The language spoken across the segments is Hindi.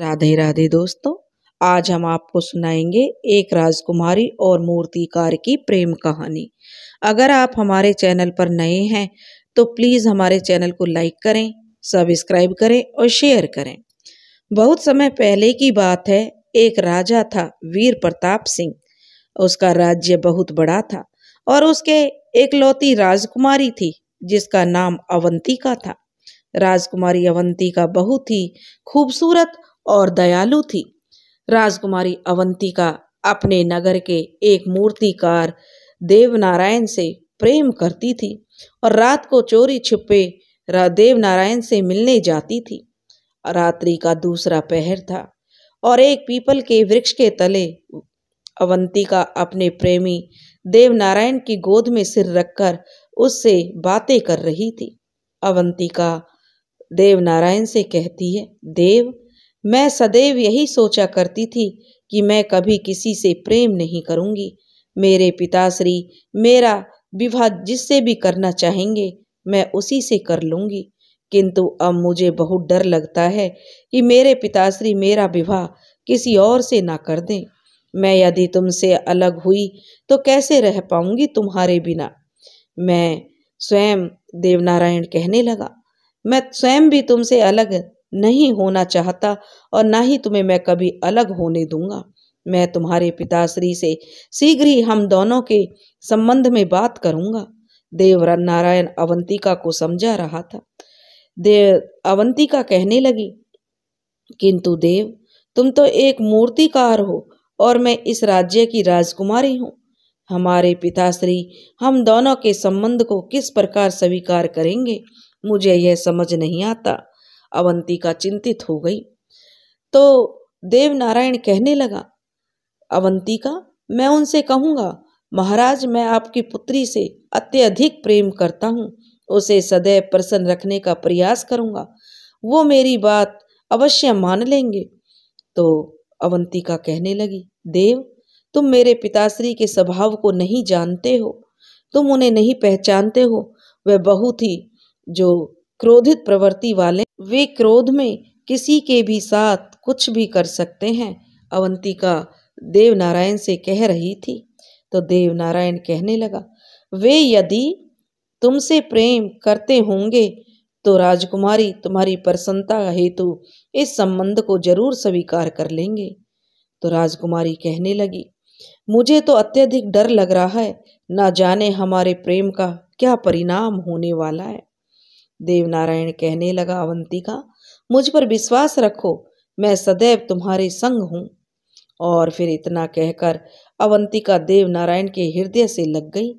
राधे राधे दोस्तों आज हम आपको सुनाएंगे एक राजकुमारी और मूर्तिकार की प्रेम कहानी अगर आप हमारे चैनल पर नए हैं तो प्लीज़ हमारे चैनल को लाइक करें सब्सक्राइब करें और शेयर करें बहुत समय पहले की बात है एक राजा था वीर प्रताप सिंह उसका राज्य बहुत बड़ा था और उसके एकलौती राजकुमारी थी जिसका नाम अवंती का था राजकुमारी अवंती का बहुत ही खूबसूरत और दयालु थी राजकुमारी अवंतिका अपने नगर के एक मूर्तिकार देवनारायण से प्रेम करती थी और रात को चोरी छिपे देवनारायण से मिलने जाती थी रात्रि का दूसरा पहर था और एक पीपल के वृक्ष के तले अवंतिका अपने प्रेमी देवनारायण की गोद में सिर रखकर उससे बातें कर रही थी अवंतिका देवनारायण से कहती है देव मैं सदैव यही सोचा करती थी कि मैं कभी किसी से प्रेम नहीं करूंगी मेरे पिताश्री मेरा विवाह जिससे भी करना चाहेंगे मैं उसी से कर लूंगी किंतु अब मुझे बहुत डर लगता है कि मेरे पिताश्री मेरा विवाह किसी और से ना कर दें मैं यदि तुमसे अलग हुई तो कैसे रह पाऊंगी तुम्हारे बिना मैं स्वयं देवनारायण कहने लगा मैं स्वयं भी तुमसे अलग नहीं होना चाहता और ना ही तुम्हें मैं कभी अलग होने दूंगा मैं तुम्हारे पिताश्री से शीघ्र ही हम दोनों के संबंध में बात करूंगा देव नारायण अवंतिका को समझा रहा था देव अवंतिका कहने लगी किंतु देव तुम तो एक मूर्तिकार हो और मैं इस राज्य की राजकुमारी हूँ हमारे पिताश्री हम दोनों के संबंध को किस प्रकार स्वीकार करेंगे मुझे यह समझ नहीं आता अवंतिका चिंतित हो गई तो देवनारायण कहने लगा अवंतिका मैं उनसे कहूँगा महाराज मैं आपकी पुत्री से अत्यधिक प्रेम करता हूँ उसे सदैव प्रसन्न रखने का प्रयास करूँगा वो मेरी बात अवश्य मान लेंगे तो अवंतिका कहने लगी देव तुम मेरे पिताश्री के स्वभाव को नहीं जानते हो तुम उन्हें नहीं पहचानते हो वह बहुत ही जो क्रोधित प्रवृत्ति वाले वे क्रोध में किसी के भी साथ कुछ भी कर सकते हैं अवंतिका देव नारायण से कह रही थी तो देव नारायण कहने लगा वे यदि तुमसे प्रेम करते होंगे तो राजकुमारी तुम्हारी प्रसन्नता हेतु इस संबंध को जरूर स्वीकार कर लेंगे तो राजकुमारी कहने लगी मुझे तो अत्यधिक डर लग रहा है ना जाने हमारे प्रेम का क्या परिणाम होने वाला है देवनारायण कहने लगा अवंतिका मुझ पर विश्वास रखो मैं सदैव तुम्हारे संग हूँ और फिर इतना कहकर अवंतिका देवनारायण के हृदय से लग गई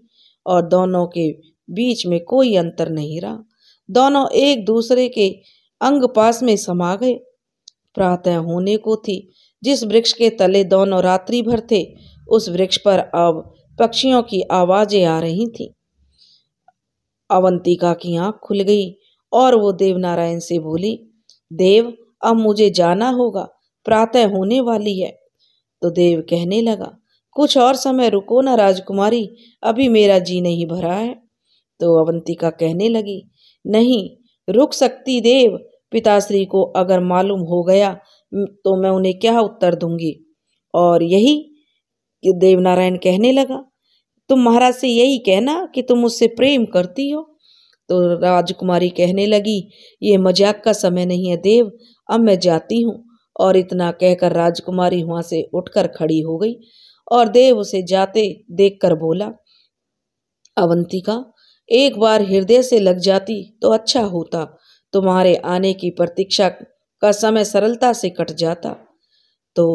और दोनों के बीच में कोई अंतर नहीं रहा दोनों एक दूसरे के अंग पास में समा गए प्रातः होने को थी जिस वृक्ष के तले दोनों रात्रि भर थे उस वृक्ष पर अब पक्षियों की आवाज़ें आ रही थीं अवंतिका की आँख खुल गई और वो देवनारायण से बोली देव अब मुझे जाना होगा प्रातः होने वाली है तो देव कहने लगा कुछ और समय रुको ना राजकुमारी अभी मेरा जी नहीं भरा है तो अवंतिका कहने लगी नहीं रुक सकती देव पिताश्री को अगर मालूम हो गया तो मैं उन्हें क्या उत्तर दूंगी और यही देवनारायण कहने लगा तुम महाराज से यही कहना कि तुम उससे प्रेम करती हो तो राजकुमारी कहने लगी ये मजाक का समय नहीं है देव अब मैं जाती हूँ और इतना कहकर राजकुमारी वहाँ से उठकर खड़ी हो गई और देव उसे जाते देखकर बोला अवंतिका एक बार हृदय से लग जाती तो अच्छा होता तुम्हारे आने की प्रतीक्षा का समय सरलता से कट जाता तो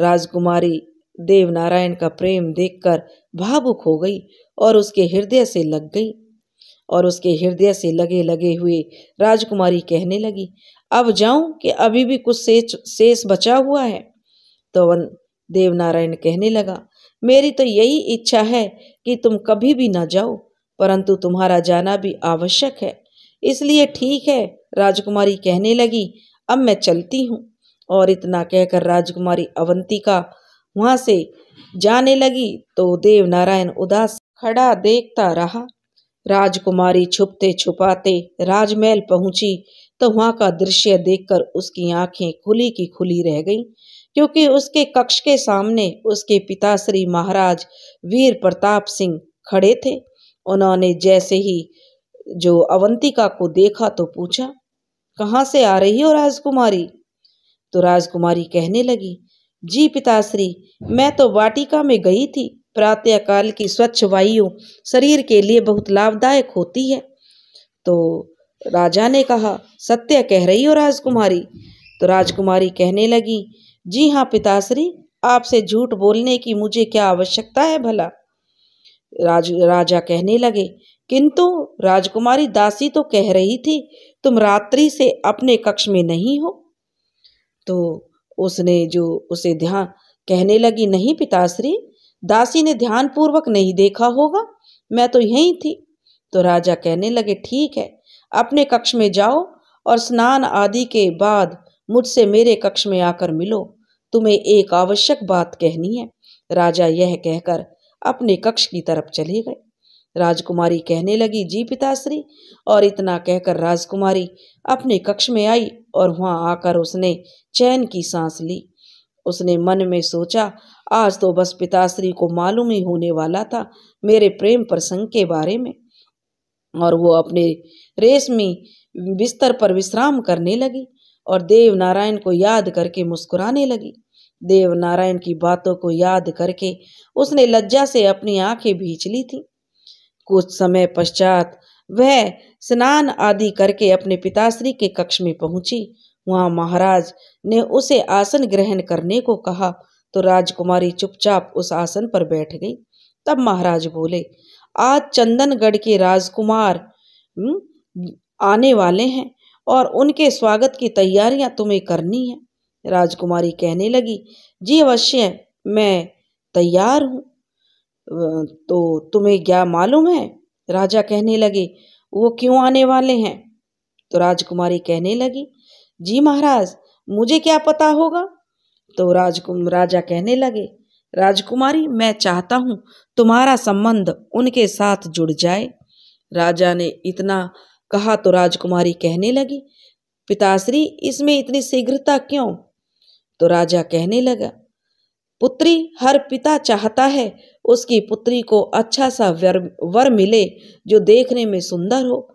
राजकुमारी देवनारायण का प्रेम देखकर भावुक हो गई और उसके हृदय से लग गई और उसके हृदय से लगे लगे हुए राजकुमारी कहने लगी अब जाऊं कि अभी भी कुछ शेष शेष बचा हुआ है तो वन देवनारायण कहने लगा मेरी तो यही इच्छा है कि तुम कभी भी ना जाओ परंतु तुम्हारा जाना भी आवश्यक है इसलिए ठीक है राजकुमारी कहने लगी अब मैं चलती हूँ और इतना कहकर राजकुमारी अवंती का वहाँ से जाने लगी तो देवनारायण उदास खड़ा देखता रहा राजकुमारी छुपते छुपाते राजमहल पहुंची तो वहां का दृश्य देखकर उसकी आंखें खुली की खुली रह गईं क्योंकि उसके कक्ष के सामने उसके पिताश्री महाराज वीर प्रताप सिंह खड़े थे उन्होंने जैसे ही जो अवंतिका को देखा तो पूछा कहाँ से आ रही हो राजकुमारी तो राजकुमारी कहने लगी जी पिताश्री मैं तो वाटिका में गई थी प्रातःकाल की स्वच्छ वायु शरीर के लिए बहुत लाभदायक होती है तो राजा ने कहा सत्य कह रही हो राजकुमारी तो राजकुमारी कहने लगी जी हाँ पिताश्री आपसे झूठ बोलने की मुझे क्या आवश्यकता है भला राज राजा कहने लगे किंतु राजकुमारी दासी तो कह रही थी तुम रात्रि से अपने कक्ष में नहीं हो तो उसने जो उसे ध्यान कहने लगी नहीं पिताश्री दासी ने ध्यानपूर्वक नहीं देखा होगा मैं तो यहीं थी तो राजा कहने लगे ठीक है अपने कक्ष में जाओ और स्नान आदि के बाद मुझसे मेरे कक्ष में आकर मिलो तुम्हें एक आवश्यक बात कहनी है राजा यह कहकर अपने कक्ष की तरफ चले गए राजकुमारी कहने लगी जी पिताश्री और इतना कहकर राजकुमारी अपने कक्ष में आई और वहाँ आकर उसने चैन की सांस ली उसने मन में सोचा आज तो बस पिताश्री को मालूम ही होने वाला था मेरे प्रेम प्रसंग के बारे में और वो अपने रेशमी बिस्तर पर विश्राम करने लगी और देव नारायण को याद करके मुस्कुराने लगी देव नारायण की बातों को याद करके उसने लज्जा से अपनी आंखें भींच ली थी कुछ समय पश्चात वह स्नान आदि करके अपने पिताश्री के कक्ष में पहुंची वहां महाराज ने उसे आसन ग्रहण करने को कहा तो राजकुमारी चुपचाप उस आसन पर बैठ गई तब महाराज बोले आज चंदनगढ़ के राजकुमार हम्म, आने वाले हैं और उनके स्वागत की तैयारियां तुम्हें करनी है राजकुमारी कहने लगी जी अवश्य मैं तैयार हूँ तो तुम्हें क्या मालूम है राजा कहने लगे वो क्यों आने वाले हैं तो राजकुमारी कहने लगी जी महाराज मुझे क्या पता होगा तो राजकुम राजा कहने लगे राजकुमारी मैं चाहता हूँ तुम्हारा संबंध उनके साथ जुड़ जाए राजा ने इतना कहा तो राजकुमारी कहने लगी पिताश्री इसमें इतनी शीघ्रता क्यों तो राजा कहने लगा पुत्री हर पिता चाहता है उसकी पुत्री को अच्छा सा वर वर मिले जो देखने में सुंदर हो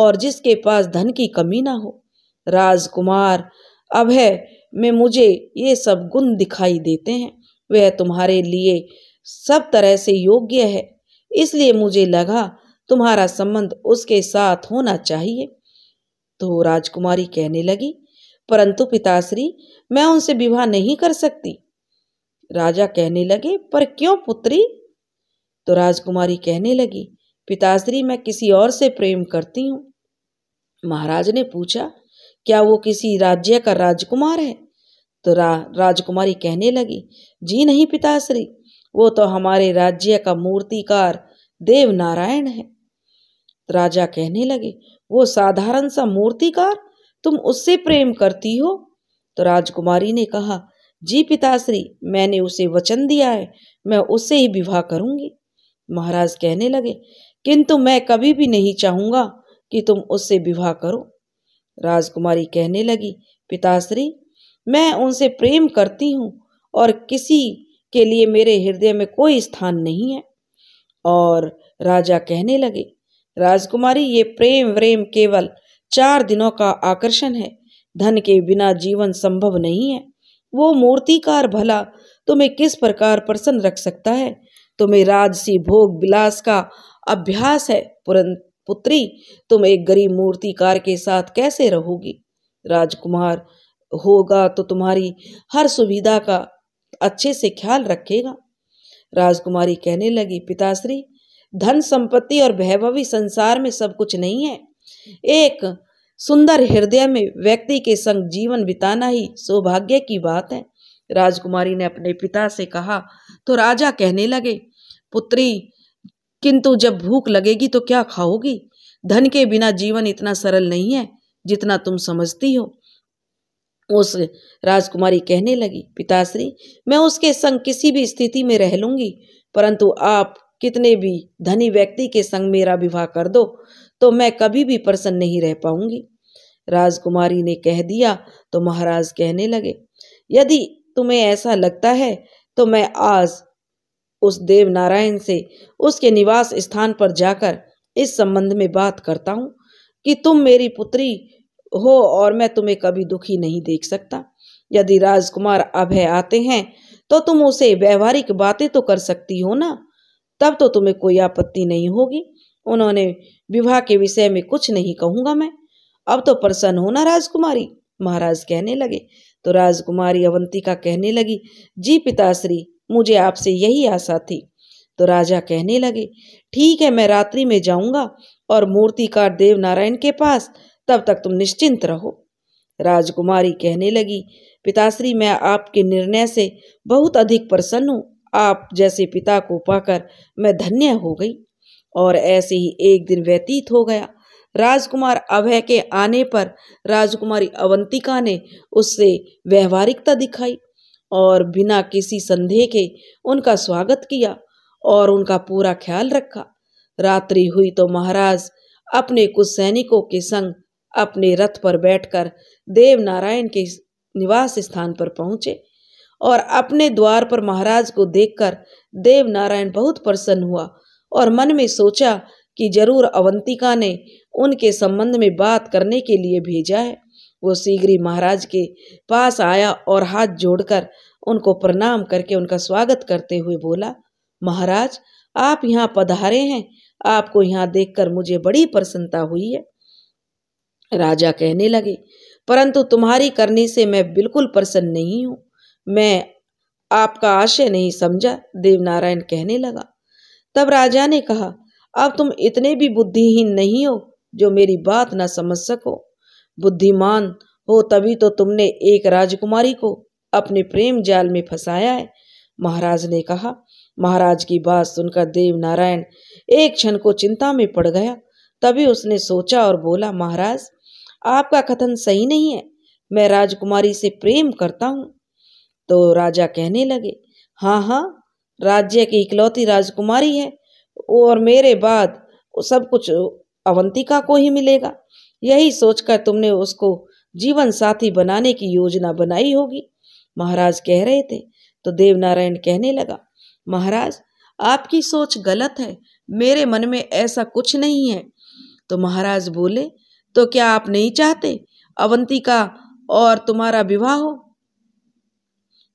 और जिसके पास धन की कमी ना हो राजकुमार अब है में मुझे ये सब गुण दिखाई देते हैं वह तुम्हारे लिए सब तरह से योग्य है इसलिए मुझे लगा तुम्हारा संबंध उसके साथ होना चाहिए तो राजकुमारी कहने लगी परंतु पिताश्री मैं उनसे विवाह नहीं कर सकती राजा कहने लगे पर क्यों पुत्री तो राजकुमारी कहने लगी पिताश्री मैं किसी और से प्रेम करती हूँ महाराज ने पूछा क्या वो किसी राज्य का राजकुमार है तो रा, राजकुमारी कहने लगी जी नहीं पिताश्री वो तो हमारे राज्य का मूर्तिकार देव नारायण है तो राजा कहने लगे वो साधारण सा मूर्तिकार तुम उससे प्रेम करती हो तो राजकुमारी ने कहा जी पिताश्री मैंने उसे वचन दिया है मैं उससे ही विवाह करूंगी महाराज कहने लगे किंतु मैं कभी भी नहीं चाहूंगा कि तुम उससे विवाह करो राजकुमारी कहने लगी पिताश्री मैं उनसे प्रेम करती हूँ और किसी के लिए मेरे हृदय में कोई स्थान नहीं है और राजा कहने लगे राजकुमारी ये प्रेम व्रेम केवल चार दिनों का आकर्षण है धन के बिना जीवन संभव नहीं है वो मूर्तिकार भला तुम्हें किस प्रकार प्रसन्न रख सकता है तुम्हें राजसी भोग विलास का अभ्यास है पुत्री तुम एक गरीब मूर्तिकार के साथ कैसे रहोगी राजकुमार होगा तो तुम्हारी हर सुविधा का अच्छे से ख्याल रखेगा राजकुमारी कहने लगी पिताश्री धन संपत्ति और वैभवी संसार में सब कुछ नहीं है एक सुंदर हृदय में व्यक्ति के संग जीवन बिताना ही सौभाग्य की बात है राजकुमारी ने अपने पिता से कहा तो राजा कहने लगे पुत्री किंतु जब भूख लगेगी तो क्या खाओगी धन के बिना जीवन इतना सरल नहीं है जितना तुम समझती हो उस राजकुमारी कहने लगी पिताश्री मैं उसके संग किसी भी स्थिति में रह लूंगी परंतु आप कितने भी धनी व्यक्ति के संग मेरा विवाह कर दो तो मैं कभी भी प्रसन्न नहीं रह पाऊंगी राजकुमारी ने कह दिया तो महाराज कहने लगे यदि तुम्हें ऐसा लगता है तो मैं आज उस देव नारायण से उसके निवास स्थान पर जाकर इस संबंध में बात करता हूँ कि तुम मेरी पुत्री हो और मैं तुम्हें कभी दुखी नहीं देख सकता यदि राजकुमार अभय आते हैं तो तुम उसे व्यवहारिक बातें तो कर सकती हो ना तब तो तुम्हें कोई आपत्ति नहीं होगी उन्होंने विवाह के विषय में कुछ नहीं कहूंगा मैं अब तो प्रसन्न ना राजकुमारी महाराज कहने लगे तो राजकुमारी अवंतिका कहने लगी जी पिताश्री मुझे आपसे यही आशा थी तो राजा कहने लगे ठीक है मैं रात्रि में जाऊंगा और मूर्तिकार देव नारायण के पास तब तक तुम निश्चिंत रहो राजकुमारी कहने लगी पिताश्री मैं आपके निर्णय से बहुत अधिक प्रसन्न हूँ आप जैसे पिता को पाकर मैं धन्य हो गई और ऐसे ही एक दिन व्यतीत हो गया राजकुमार अभय के आने पर राजकुमारी अवंतिका ने उससे व्यवहारिकता दिखाई और बिना किसी संदेह के उनका स्वागत किया और उनका पूरा ख्याल रखा रात्रि हुई तो महाराज अपने कुछ सैनिकों के संग अपने रथ पर बैठकर नारायण के निवास स्थान पर पहुंचे और अपने द्वार पर महाराज को देखकर देवनारायण बहुत प्रसन्न हुआ और मन में सोचा कि जरूर अवंतिका ने उनके संबंध में बात करने के लिए भेजा है वो सीगरी महाराज के पास आया और हाथ जोड़कर उनको प्रणाम करके उनका स्वागत करते हुए बोला महाराज आप यहाँ पधारे हैं आपको यहाँ देखकर मुझे बड़ी प्रसन्नता हुई है राजा कहने लगे परंतु तुम्हारी करनी से मैं बिल्कुल प्रसन्न नहीं हूँ मैं आपका आशय नहीं समझा देवनारायण कहने लगा तब राजा ने कहा अब तुम इतने भी बुद्धिहीन नहीं हो जो मेरी बात ना समझ सको बुद्धिमान हो तभी तो तुमने एक राजकुमारी को अपने प्रेम जाल में फंसाया है महाराज ने कहा महाराज की बात सुनकर देव नारायण एक क्षण को चिंता में पड़ गया तभी उसने सोचा और बोला महाराज आपका कथन सही नहीं है मैं राजकुमारी से प्रेम करता हूँ तो राजा कहने लगे हाँ हाँ राज्य की इकलौती राजकुमारी है और मेरे बाद सब कुछ अवंतिका को ही मिलेगा यही सोचकर तुमने उसको जीवन साथी बनाने की योजना बनाई होगी महाराज कह रहे थे तो देवनारायण कहने लगा महाराज आपकी सोच गलत है मेरे मन में ऐसा कुछ नहीं है तो महाराज बोले तो क्या आप नहीं चाहते अवंतिका और तुम्हारा विवाह हो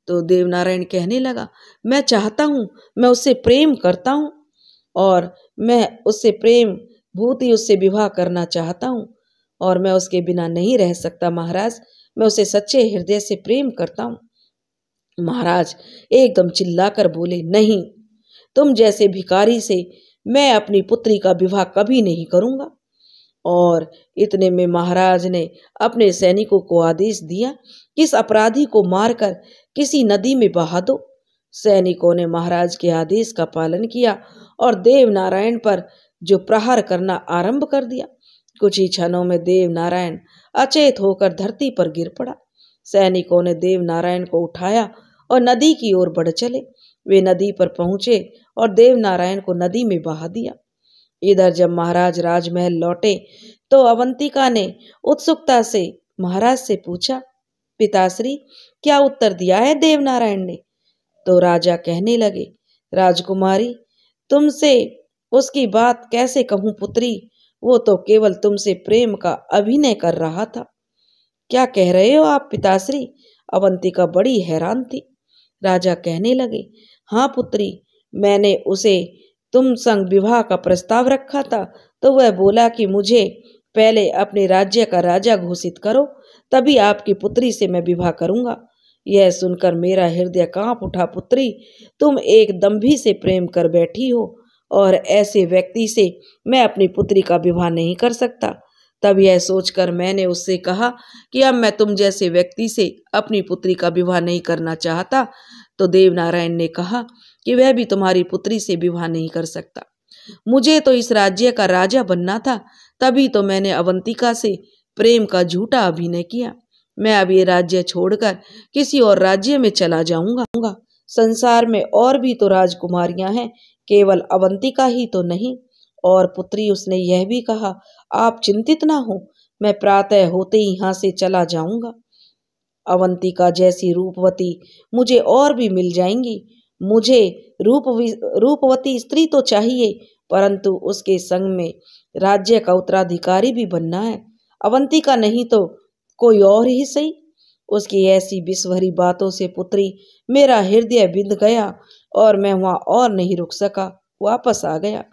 तो देवनारायण कहने लगा मैं चाहता हूँ मैं उससे प्रेम करता हूँ और मैं उससे प्रेम भूत ही उससे विवाह करना चाहता हूँ और मैं उसके बिना नहीं रह सकता महाराज मैं उसे सच्चे हृदय से प्रेम करता हूँ महाराज एकदम चिल्लाकर बोले नहीं तुम जैसे भिकारी से मैं अपनी पुत्री का विवाह कभी नहीं करूँगा और इतने में महाराज ने अपने सैनिकों को आदेश दिया कि इस अपराधी को मारकर किसी नदी में बहा दो सैनिकों ने महाराज के आदेश का पालन किया और देवनारायण पर जो प्रहार करना आरंभ कर दिया कुछ ही क्षणों में देवनारायण अचेत होकर धरती पर गिर पड़ा सैनिकों ने देवनारायण को उठाया और नदी की ओर बढ़ चले वे नदी पर पहुंचे और देवनारायण को नदी में बहा दिया इधर जब महाराज राजमहल लौटे तो अवंतिका ने उत्सुकता से महाराज से पूछा पिताश्री क्या उत्तर दिया है देवनारायण ने तो राजा कहने लगे राजकुमारी तुमसे उसकी बात कैसे कहूं पुत्री वो तो केवल तुमसे प्रेम का अभिनय कर रहा था क्या कह रहे हो आप पिताश्री अवंतिका बड़ी हैरान थी राजा कहने लगे हाँ पुत्री मैंने उसे तुम संग विवाह का प्रस्ताव रखा था तो वह बोला कि मुझे पहले अपने राज्य का राजा घोषित करो तभी आपकी पुत्री से मैं विवाह करूंगा यह सुनकर मेरा हृदय कांप उठा पुत्री तुम एक दम्भी से प्रेम कर बैठी हो और ऐसे व्यक्ति से मैं अपनी पुत्री का विवाह नहीं कर सकता तब यह सोचकर मैंने उससे कहा कि अब मैं तुम जैसे व्यक्ति से अपनी पुत्री का विवाह नहीं करना चाहता तो देवनारायण ने कहा कि वह भी तुम्हारी पुत्री से विवाह नहीं कर सकता मुझे तो इस राज्य का राजा बनना था तभी तो मैंने अवंतिका से प्रेम का झूठा अभिनय किया मैं अब ये राज्य छोड़कर किसी और राज्य में चला जाऊंगा संसार में और भी तो राजकुमारियां हैं केवल अवंतिका ही तो नहीं और पुत्री उसने यह भी कहा आप चिंतित ना हो मैं प्रातः होते ही यहाँ से चला जाऊंगा अवंतिका जैसी रूपवती मुझे और भी मिल जाएंगी मुझे रूप रूपवती स्त्री तो चाहिए परंतु उसके संग में राज्य का उत्तराधिकारी भी बनना है अवंती का नहीं तो कोई और ही सही उसकी ऐसी बिस्वरी बातों से पुत्री मेरा हृदय बिंद गया और मैं वहाँ और नहीं रुक सका वापस आ गया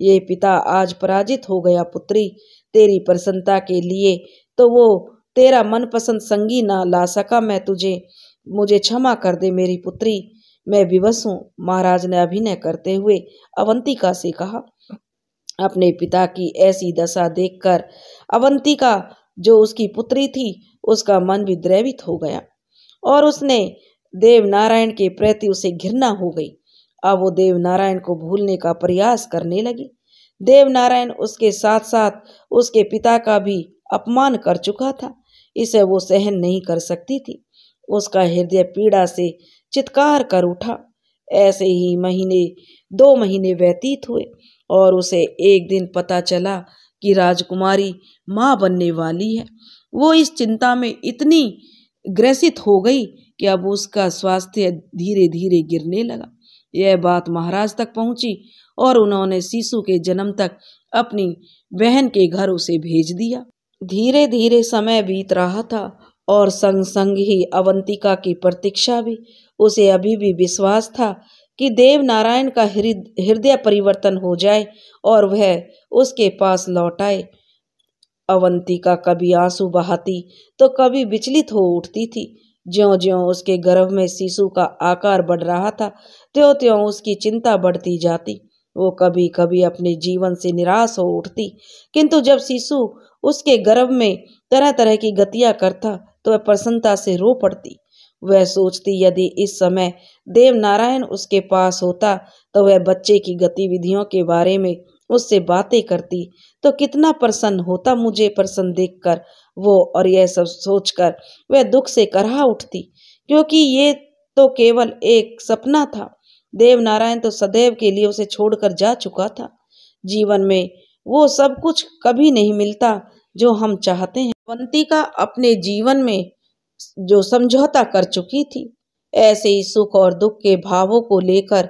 ये पिता आज पराजित हो गया पुत्री तेरी प्रसन्नता के लिए तो वो तेरा मनपसंद संगी ना ला सका मैं तुझे मुझे क्षमा कर दे मेरी पुत्री मैं विवश हूँ महाराज ने अभिनय करते हुए अवंतिका से कहा अपने पिता की ऐसी दशा देखकर अवंतिका जो उसकी पुत्री थी उसका मन भी द्रवित हो गया और उसने देव नारायण के प्रति उसे घृणा हो गई अब वो देव नारायण को भूलने का प्रयास करने लगी देव नारायण उसके साथ साथ उसके पिता का भी अपमान कर चुका था इसे वो सहन नहीं कर सकती थी उसका हृदय पीड़ा से चित्कार कर उठा ऐसे ही महीने दो महीने व्यतीत हुए और उसे एक दिन पता चला कि राजकुमारी माँ बनने वाली है वो इस चिंता में इतनी ग्रसित हो गई कि अब उसका स्वास्थ्य धीरे धीरे गिरने लगा यह बात महाराज तक पहुंची और उन्होंने शिशु के जन्म तक अपनी बहन के घर उसे भेज दिया धीरे धीरे समय बीत रहा था और संग संग ही अवंतिका की प्रतीक्षा भी उसे अभी भी विश्वास था कि देव नारायण का हृदय परिवर्तन हो जाए और वह उसके पास लौट आए अवंती का कभी आंसू बहाती तो कभी विचलित हो उठती थी ज्यो ज्यो उसके गर्भ में शिशु का आकार बढ़ रहा था त्यों त्यों उसकी चिंता बढ़ती जाती वो कभी कभी अपने जीवन से निराश हो उठती किंतु जब शिशु उसके गर्भ में तरह तरह की गतियां करता तो वह प्रसन्नता से रो पड़ती वह सोचती यदि इस समय देव नारायण उसके पास होता तो वह बच्चे की गतिविधियों के बारे में उससे बातें करती तो कितना प्रसन्न होता मुझे प्रसन्न देखकर वो और यह सब सोचकर वह दुख से करहा उठती क्योंकि ये तो केवल एक सपना था देव नारायण तो सदैव के लिए उसे छोड़कर जा चुका था जीवन में वो सब कुछ कभी नहीं मिलता जो हम चाहते हैं वंतिका का अपने जीवन में जो समझौता कर चुकी थी ऐसे ही सुख और दुख के भावों को लेकर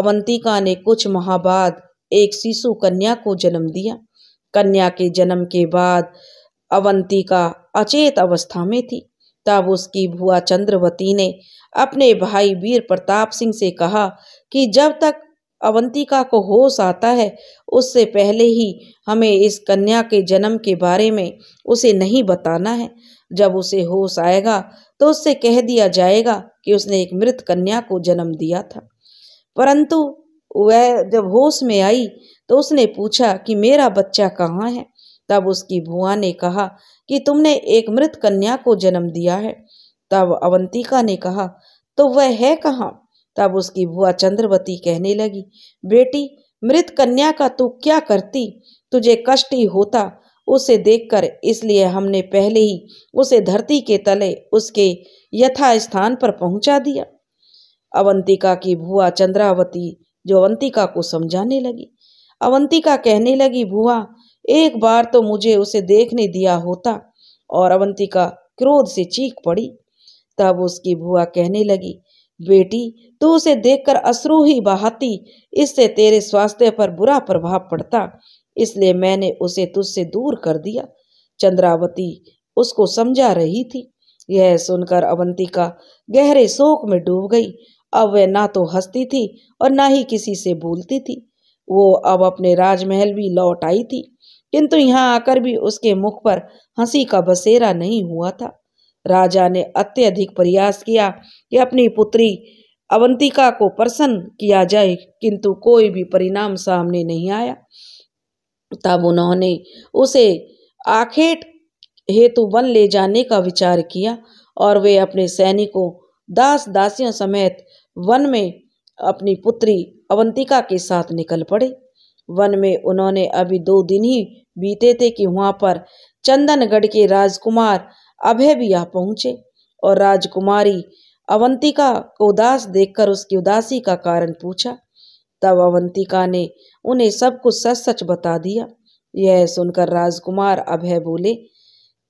अवंतिका ने कुछ माह बाद एक शिशु कन्या को जन्म दिया कन्या के जन्म के बाद अवंतिका अचेत अवस्था में थी तब उसकी भुआ चंद्रवती ने अपने भाई वीर प्रताप सिंह से कहा कि जब तक अवंतिका को होश आता है उससे पहले ही हमें इस कन्या के जन्म के बारे में उसे नहीं बताना है जब उसे होश आएगा तो उससे कह दिया जाएगा कि उसने एक मृत कन्या को जन्म दिया था परंतु वह जब होश में आई तो उसने पूछा कि मेरा बच्चा कहाँ है तब उसकी भुआ ने कहा कि तुमने एक मृत कन्या को जन्म दिया है तब अवंतिका ने कहा तो वह है कहाँ तब उसकी बुआ चंद्रवती कहने लगी बेटी मृत कन्या का तू क्या करती तुझे कष्ट ही होता उसे देखकर इसलिए हमने पहले ही उसे धरती के तले उसके यथा स्थान पर पहुंचा दिया अवंतिका की भुआ चंद्रावती जो अवंतिका को समझाने लगी अवंतिका कहने लगी भुआ एक बार तो मुझे उसे देखने दिया होता और अवंतिका क्रोध से चीख पड़ी तब उसकी भुआ कहने लगी बेटी तू उसे देखकर अश्रु ही बहाती इससे तेरे स्वास्थ्य पर बुरा प्रभाव पड़ता इसलिए मैंने उसे तुझसे दूर कर दिया चंद्रावती उसको समझा रही थी यह सुनकर अवंतिका गहरे शोक में डूब गई अब वह ना तो हंसती थी और ना ही किसी से बोलती थी वो अब अपने राजमहल भी लौट आई थी किंतु यहाँ आकर भी उसके मुख पर हंसी का बसेरा नहीं हुआ था राजा ने अत्यधिक प्रयास किया कि अपनी पुत्री अवंतिका को प्रसन्न किया जाए किंतु कोई भी परिणाम सामने नहीं आया तब उन्होंने उसे आखेट हेतु वन ले जाने का विचार किया और वे अपने सैनिकों दास दासियों समेत वन में अपनी पुत्री अवंतिका के साथ निकल पड़े वन में उन्होंने अभी दो दिन ही बीते थे कि वहाँ पर चंदनगढ़ के राजकुमार अभय भी यहाँ पहुंचे और राजकुमारी अवंतिका को उदास देखकर उसकी उदासी का कारण पूछा तब अवंतिका ने उन्हें सब कुछ सच सच बता दिया यह सुनकर राजकुमार अभय बोले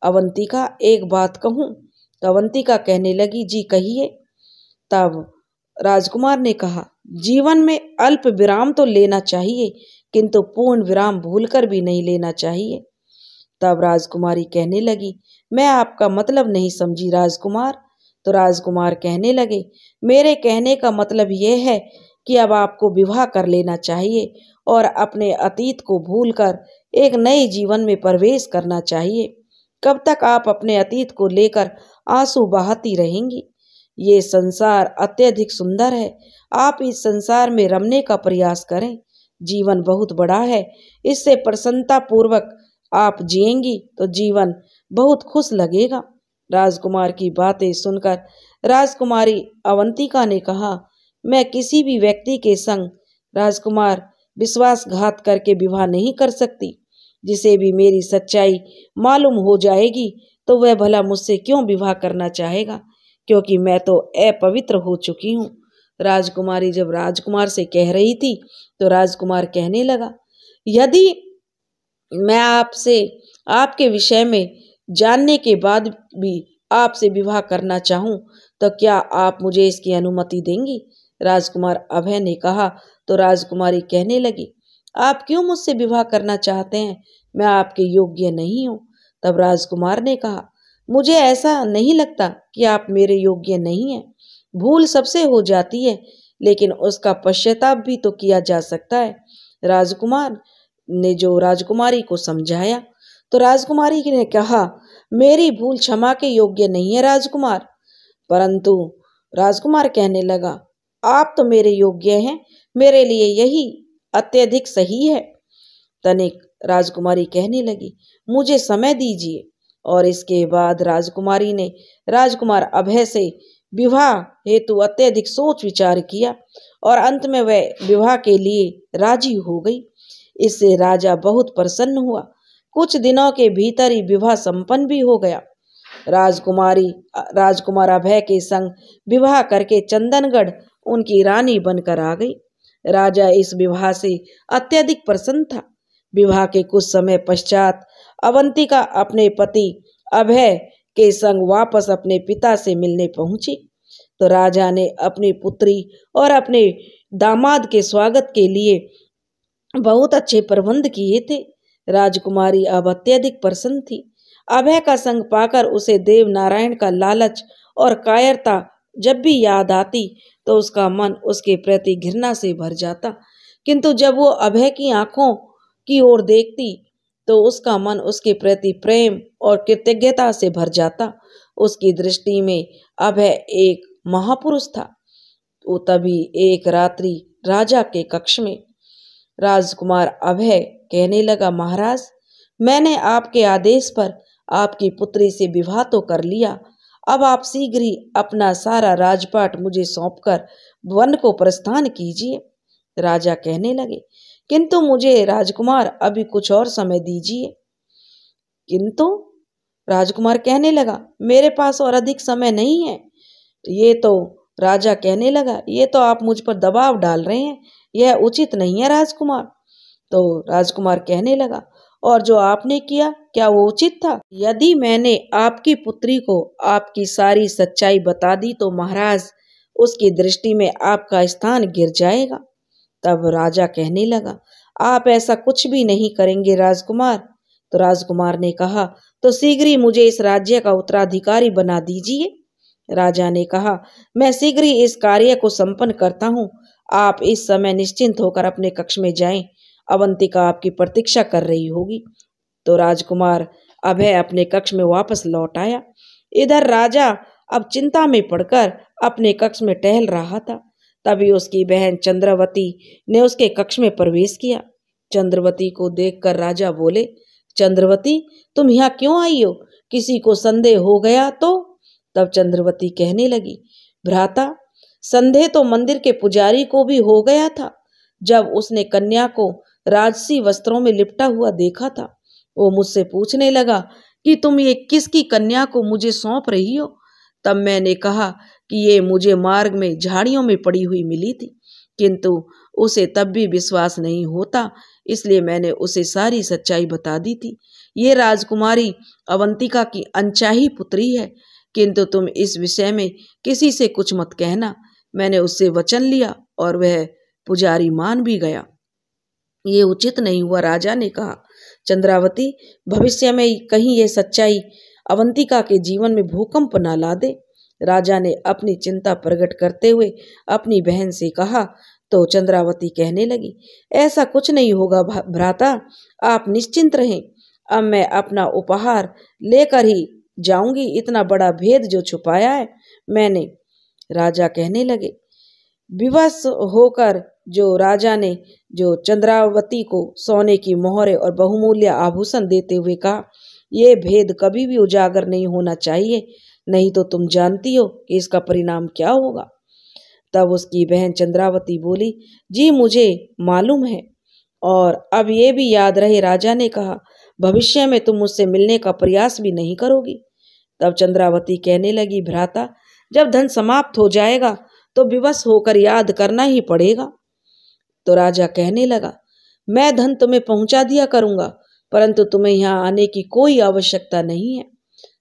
अवंतिका एक बात कहूँ तो अवंतिका कहने लगी जी कहिए तब राजकुमार ने कहा जीवन में अल्प विराम तो लेना चाहिए किंतु पूर्ण विराम भूलकर भी नहीं लेना चाहिए तब राजकुमारी कहने लगी मैं आपका मतलब नहीं समझी राजकुमार तो राजकुमार कहने लगे मेरे कहने का मतलब यह है कि अब आपको विवाह कर लेना चाहिए और अपने अतीत को भूलकर एक नए जीवन में प्रवेश करना चाहिए कब तक आप अपने अतीत को लेकर आंसू बहाती रहेंगी ये संसार अत्यधिक सुंदर है आप इस संसार में रमने का प्रयास करें जीवन बहुत बड़ा है इससे प्रसन्नता पूर्वक आप जिएंगी तो जीवन बहुत खुश लगेगा राजकुमार की बातें सुनकर राजकुमारी अवंतिका ने कहा मैं किसी भी व्यक्ति के संग राजकुमार विश्वासघात करके विवाह नहीं कर सकती जिसे भी मेरी सच्चाई मालूम हो जाएगी तो वह भला मुझसे क्यों विवाह करना चाहेगा क्योंकि मैं तो अपवित्र हो चुकी हूँ राजकुमारी जब राजकुमार से कह रही थी तो राजकुमार कहने लगा यदि मैं आपसे आपके विषय में जानने के बाद भी आपसे विवाह करना चाहूं तो क्या आप मुझे इसकी अनुमति देंगी राजकुमार अभय ने कहा तो राजकुमारी कहने लगी आप क्यों मुझसे विवाह करना चाहते हैं मैं आपके योग्य नहीं हूँ तब राजकुमार ने कहा मुझे ऐसा नहीं लगता कि आप मेरे योग्य नहीं हैं भूल सबसे हो जाती है लेकिन उसका पश्चाताप भी तो किया जा सकता है राजकुमार ने जो राजकुमारी को समझाया तो राजकुमारी ने कहा मेरी भूल क्षमा के योग्य नहीं है राजकुमार परंतु राजकुमार कहने लगा आप तो मेरे योग्य हैं मेरे लिए यही अत्यधिक सही है तनिक राजकुमारी कहने लगी मुझे समय दीजिए और इसके बाद राजकुमारी ने राजकुमार अभय से विवाह हेतु अत्यधिक सोच विचार किया और अंत में वह विवाह के लिए राजी हो गई इससे राजा बहुत प्रसन्न हुआ कुछ दिनों के भीतर ही विवाह संपन्न भी हो गया राजकुमारी राजकुमार अभय के संग विवाह करके चंदनगढ़ उनकी रानी बनकर आ गई राजा इस विवाह से अत्यधिक प्रसन्न था विवाह के कुछ समय पश्चात अवंतिका अपने पति अभय के संग वापस अपने पिता से मिलने पहुंची तो राजा ने अपनी पुत्री और अपने दामाद के स्वागत के लिए बहुत अच्छे प्रबंध किए थे राजकुमारी अब अत्यधिक प्रसन्न थी अभय का संग पाकर उसे देव नारायण का लालच और कायरता जब भी याद आती तो उसका मन उसके प्रति घृणा से भर जाता किंतु जब वो अभय की आंखों की ओर देखती तो उसका मन उसके प्रति प्रेम और कृतज्ञता से भर जाता उसकी दृष्टि में अभय एक महापुरुष था वो तभी एक रात्रि राजा के कक्ष में राजकुमार अभय कहने लगा महाराज मैंने आपके आदेश पर आपकी पुत्री से विवाह तो कर लिया अब आप शीघ्र ही अपना सारा राजपाट मुझे सौंपकर वन को प्रस्थान कीजिए राजा कहने लगे किंतु मुझे राजकुमार अभी कुछ और समय दीजिए किंतु राजकुमार कहने लगा मेरे पास और अधिक समय नहीं है ये तो राजा कहने लगा ये तो आप मुझ पर दबाव डाल रहे हैं यह उचित नहीं है राजकुमार तो राजकुमार कहने लगा और जो आपने किया क्या वो उचित था यदि मैंने आपकी पुत्री को आपकी सारी सच्चाई बता दी तो महाराज उसकी दृष्टि में आपका स्थान गिर जाएगा तब राजा कहने लगा आप ऐसा कुछ भी नहीं करेंगे राजकुमार तो राजकुमार ने कहा तो शीघ्र ही मुझे इस राज्य का उत्तराधिकारी बना दीजिए राजा ने कहा मैं शीघ्र ही इस कार्य को संपन्न करता हूँ आप इस समय निश्चिंत होकर अपने कक्ष में जाएं अवंतिका आपकी प्रतीक्षा कर रही होगी तो राजकुमार अभय अपने कक्ष में वापस लौट आया इधर राजा अब चिंता में पड़कर अपने कक्ष में टहल रहा था तभी उसकी बहन चंद्रवती ने उसके कक्ष में प्रवेश किया चंद्रवती को देखकर राजा बोले चंद्रवती तुम यहाँ क्यों आई हो किसी को संदेह हो गया तो तब चंद्रवती कहने लगी भ्राता संदेह तो मंदिर के पुजारी को भी हो गया था जब उसने कन्या को राजसी वस्त्रों में लिपटा हुआ देखा था वो मुझसे पूछने लगा कि तुम ये किसकी कन्या को मुझे सौंप रही हो तब मैंने कहा कि ये मुझे मार्ग में झाड़ियों में पड़ी हुई मिली थी किंतु उसे तब भी विश्वास नहीं होता इसलिए मैंने उसे सारी सच्चाई बता दी थी ये राजकुमारी अवंतिका की अनचाही पुत्री है किंतु तुम इस विषय में किसी से कुछ मत कहना मैंने उससे वचन लिया और वह पुजारी मान भी गया ये उचित नहीं हुआ राजा ने कहा चंद्रावती भविष्य में कहीं ये सच्चाई अवंतिका के जीवन में भूकंप न ला दे राजा ने अपनी चिंता प्रकट करते हुए अपनी बहन से कहा तो चंद्रावती कहने लगी ऐसा कुछ नहीं होगा भ्राता आप निश्चिंत रहें अब मैं अपना उपहार लेकर ही जाऊंगी इतना बड़ा भेद जो छुपाया है मैंने राजा कहने लगे विवश होकर जो राजा ने जो चंद्रावती को सोने की मोहरे और बहुमूल्य आभूषण देते हुए कहा ये भेद कभी भी उजागर नहीं होना चाहिए नहीं तो तुम जानती हो कि इसका परिणाम क्या होगा तब उसकी बहन चंद्रावती बोली जी मुझे मालूम है और अब ये भी याद रहे राजा ने कहा भविष्य में तुम मुझसे मिलने का प्रयास भी नहीं करोगी तब चंद्रावती कहने लगी भ्राता जब धन समाप्त हो जाएगा तो विवश होकर याद करना ही पड़ेगा तो राजा कहने लगा मैं धन तुम्हें पहुंचा दिया करूंगा परंतु तुम्हें यहाँ आने की कोई आवश्यकता नहीं है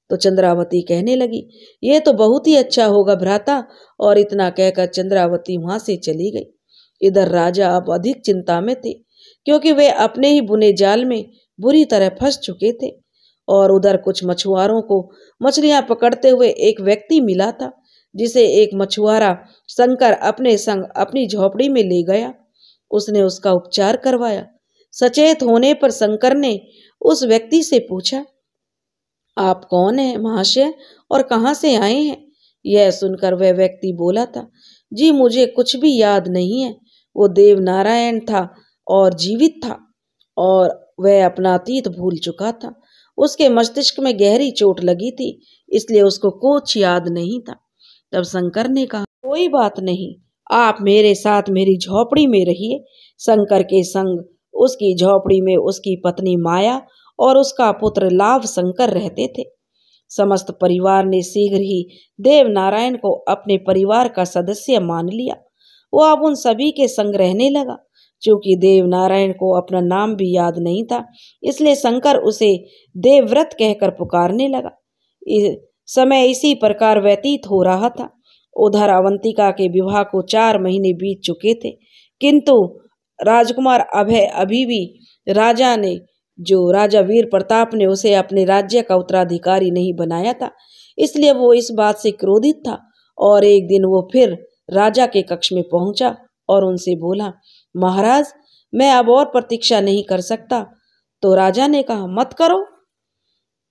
तो चंद्रावती कहने लगी ये तो बहुत ही अच्छा होगा भ्राता और इतना कहकर चंद्रावती वहां से चली गई इधर राजा अब अधिक चिंता में थे क्योंकि वे अपने ही बुने जाल में बुरी तरह फंस चुके थे और उधर कुछ मछुआरों को मछलियां पकड़ते हुए एक व्यक्ति मिला था जिसे एक मछुआरा शंकर अपने संग अपनी झोपड़ी में ले गया उसने उसका उपचार करवाया सचेत होने पर शंकर ने उस व्यक्ति से पूछा आप कौन है महाशय और कहां से आए हैं यह सुनकर वह व्यक्ति बोला था जी मुझे कुछ भी याद नहीं है वो देव नारायण था और जीवित था और वह अपना अतीत भूल चुका था उसके मस्तिष्क में गहरी चोट लगी थी इसलिए उसको कुछ याद नहीं था तब शंकर ने कहा कोई बात नहीं आप मेरे साथ मेरी झोपड़ी में रहिए शंकर के संग उसकी झोपड़ी में उसकी पत्नी माया और उसका पुत्र लाभ शंकर रहते थे समस्त परिवार ने शीघ्र ही देव नारायण को अपने परिवार का सदस्य मान लिया वो अब उन सभी के संग रहने लगा चूंकि देव नारायण को अपना नाम भी याद नहीं था इसलिए शंकर उसे देवव्रत कहकर पुकारने लगा समय इसी प्रकार व्यतीत हो रहा था उधर अवंतिका के विवाह को चार महीने बीत चुके थे किंतु राजकुमार अभय अभी भी राजा ने जो राजा वीर प्रताप ने उसे अपने राज्य का उत्तराधिकारी नहीं बनाया था इसलिए वो इस बात से क्रोधित था और एक दिन वो फिर राजा के कक्ष में पहुंचा और उनसे बोला महाराज मैं अब और प्रतीक्षा नहीं कर सकता तो राजा ने कहा मत करो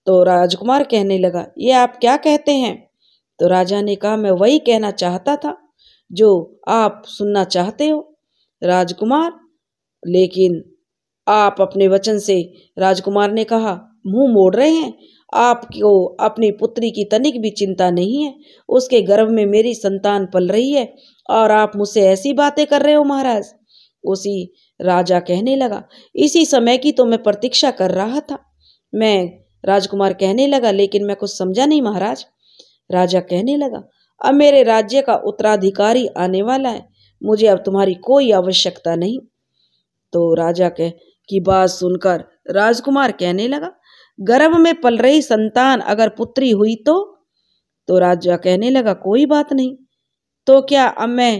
तो राजकुमार कहने लगा ये आप क्या कहते हैं तो राजा ने कहा मैं वही कहना चाहता था जो आप सुनना चाहते हो राजकुमार लेकिन आप अपने वचन से राजकुमार ने कहा मुंह मोड़ रहे हैं आपको अपनी पुत्री की तनिक भी चिंता नहीं है उसके गर्भ में मेरी संतान पल रही है और आप मुझसे ऐसी बातें कर रहे हो महाराज उसी राजा कहने लगा इसी समय की तो मैं प्रतीक्षा कर रहा था मैं राजकुमार कहने लगा लेकिन मैं कुछ समझा नहीं महाराज राजा कहने लगा अब मेरे राज्य का उत्तराधिकारी आने वाला है मुझे अब तुम्हारी कोई आवश्यकता नहीं तो राजा कह की बात सुनकर राजकुमार कहने लगा गर्भ में पल रही संतान अगर पुत्री हुई तो तो राजा कहने लगा कोई बात नहीं तो क्या अब मैं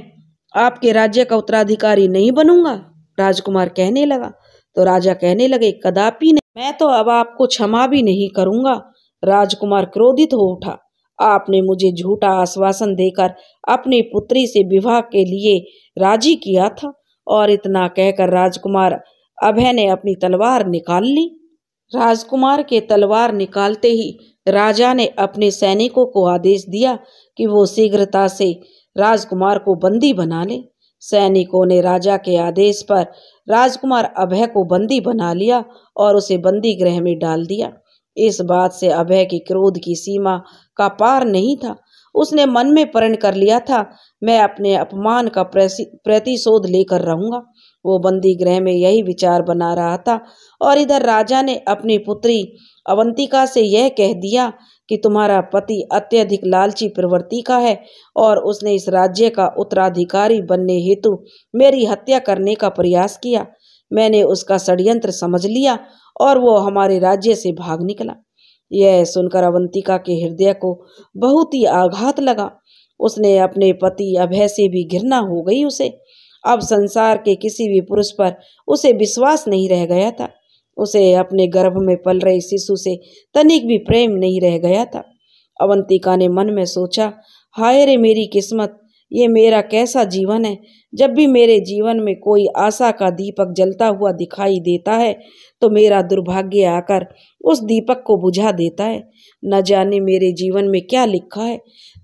आपके राज्य का उत्तराधिकारी नहीं बनूंगा राजकुमार कहने लगा तो राजा कहने लगे कदापि नहीं मैं तो अब आपको क्षमा भी नहीं करूंगा राजकुमार क्रोधित हो उठा आपने मुझे झूठा आश्वासन देकर अपनी पुत्री से विवाह के लिए राजी किया था और इतना कहकर राजकुमार अभय ने अपनी तलवार निकाल ली राजकुमार के तलवार निकालते ही राजा ने अपने सैनिकों को आदेश दिया कि वो शीघ्रता से राजकुमार को बंदी बना ले सैनिकों ने राजा के आदेश पर राजकुमार अभय को बंदी बना लिया और उसे बंदी गृह में डाल दिया इस बात से अभय की क्रोध की सीमा का पार नहीं था उसने मन में प्रण कर लिया था मैं अपने अपमान का प्रतिशोध लेकर रहूंगा वो बंदी गृह में यही विचार बना रहा था और इधर राजा ने अपनी पुत्री अवंतिका से यह कह दिया कि तुम्हारा पति अत्यधिक लालची प्रवृत्ति का है और उसने इस राज्य का उत्तराधिकारी बनने हेतु मेरी हत्या करने का प्रयास किया मैंने उसका षड्यंत्र समझ लिया और वो हमारे राज्य से भाग निकला यह सुनकर अवंतिका के हृदय को बहुत ही आघात लगा उसने अपने पति अभय से भी घृणा हो गई उसे अब संसार के किसी भी पुरुष पर उसे विश्वास नहीं रह गया था उसे अपने गर्भ में पल रहे शिशु से तनिक भी प्रेम नहीं रह गया था अवंतिका ने मन में सोचा हाय रे मेरी किस्मत ये मेरा कैसा जीवन है जब भी मेरे जीवन में कोई आशा का दीपक जलता हुआ दिखाई देता है तो मेरा दुर्भाग्य आकर उस दीपक को बुझा देता है न जाने मेरे जीवन में क्या लिखा है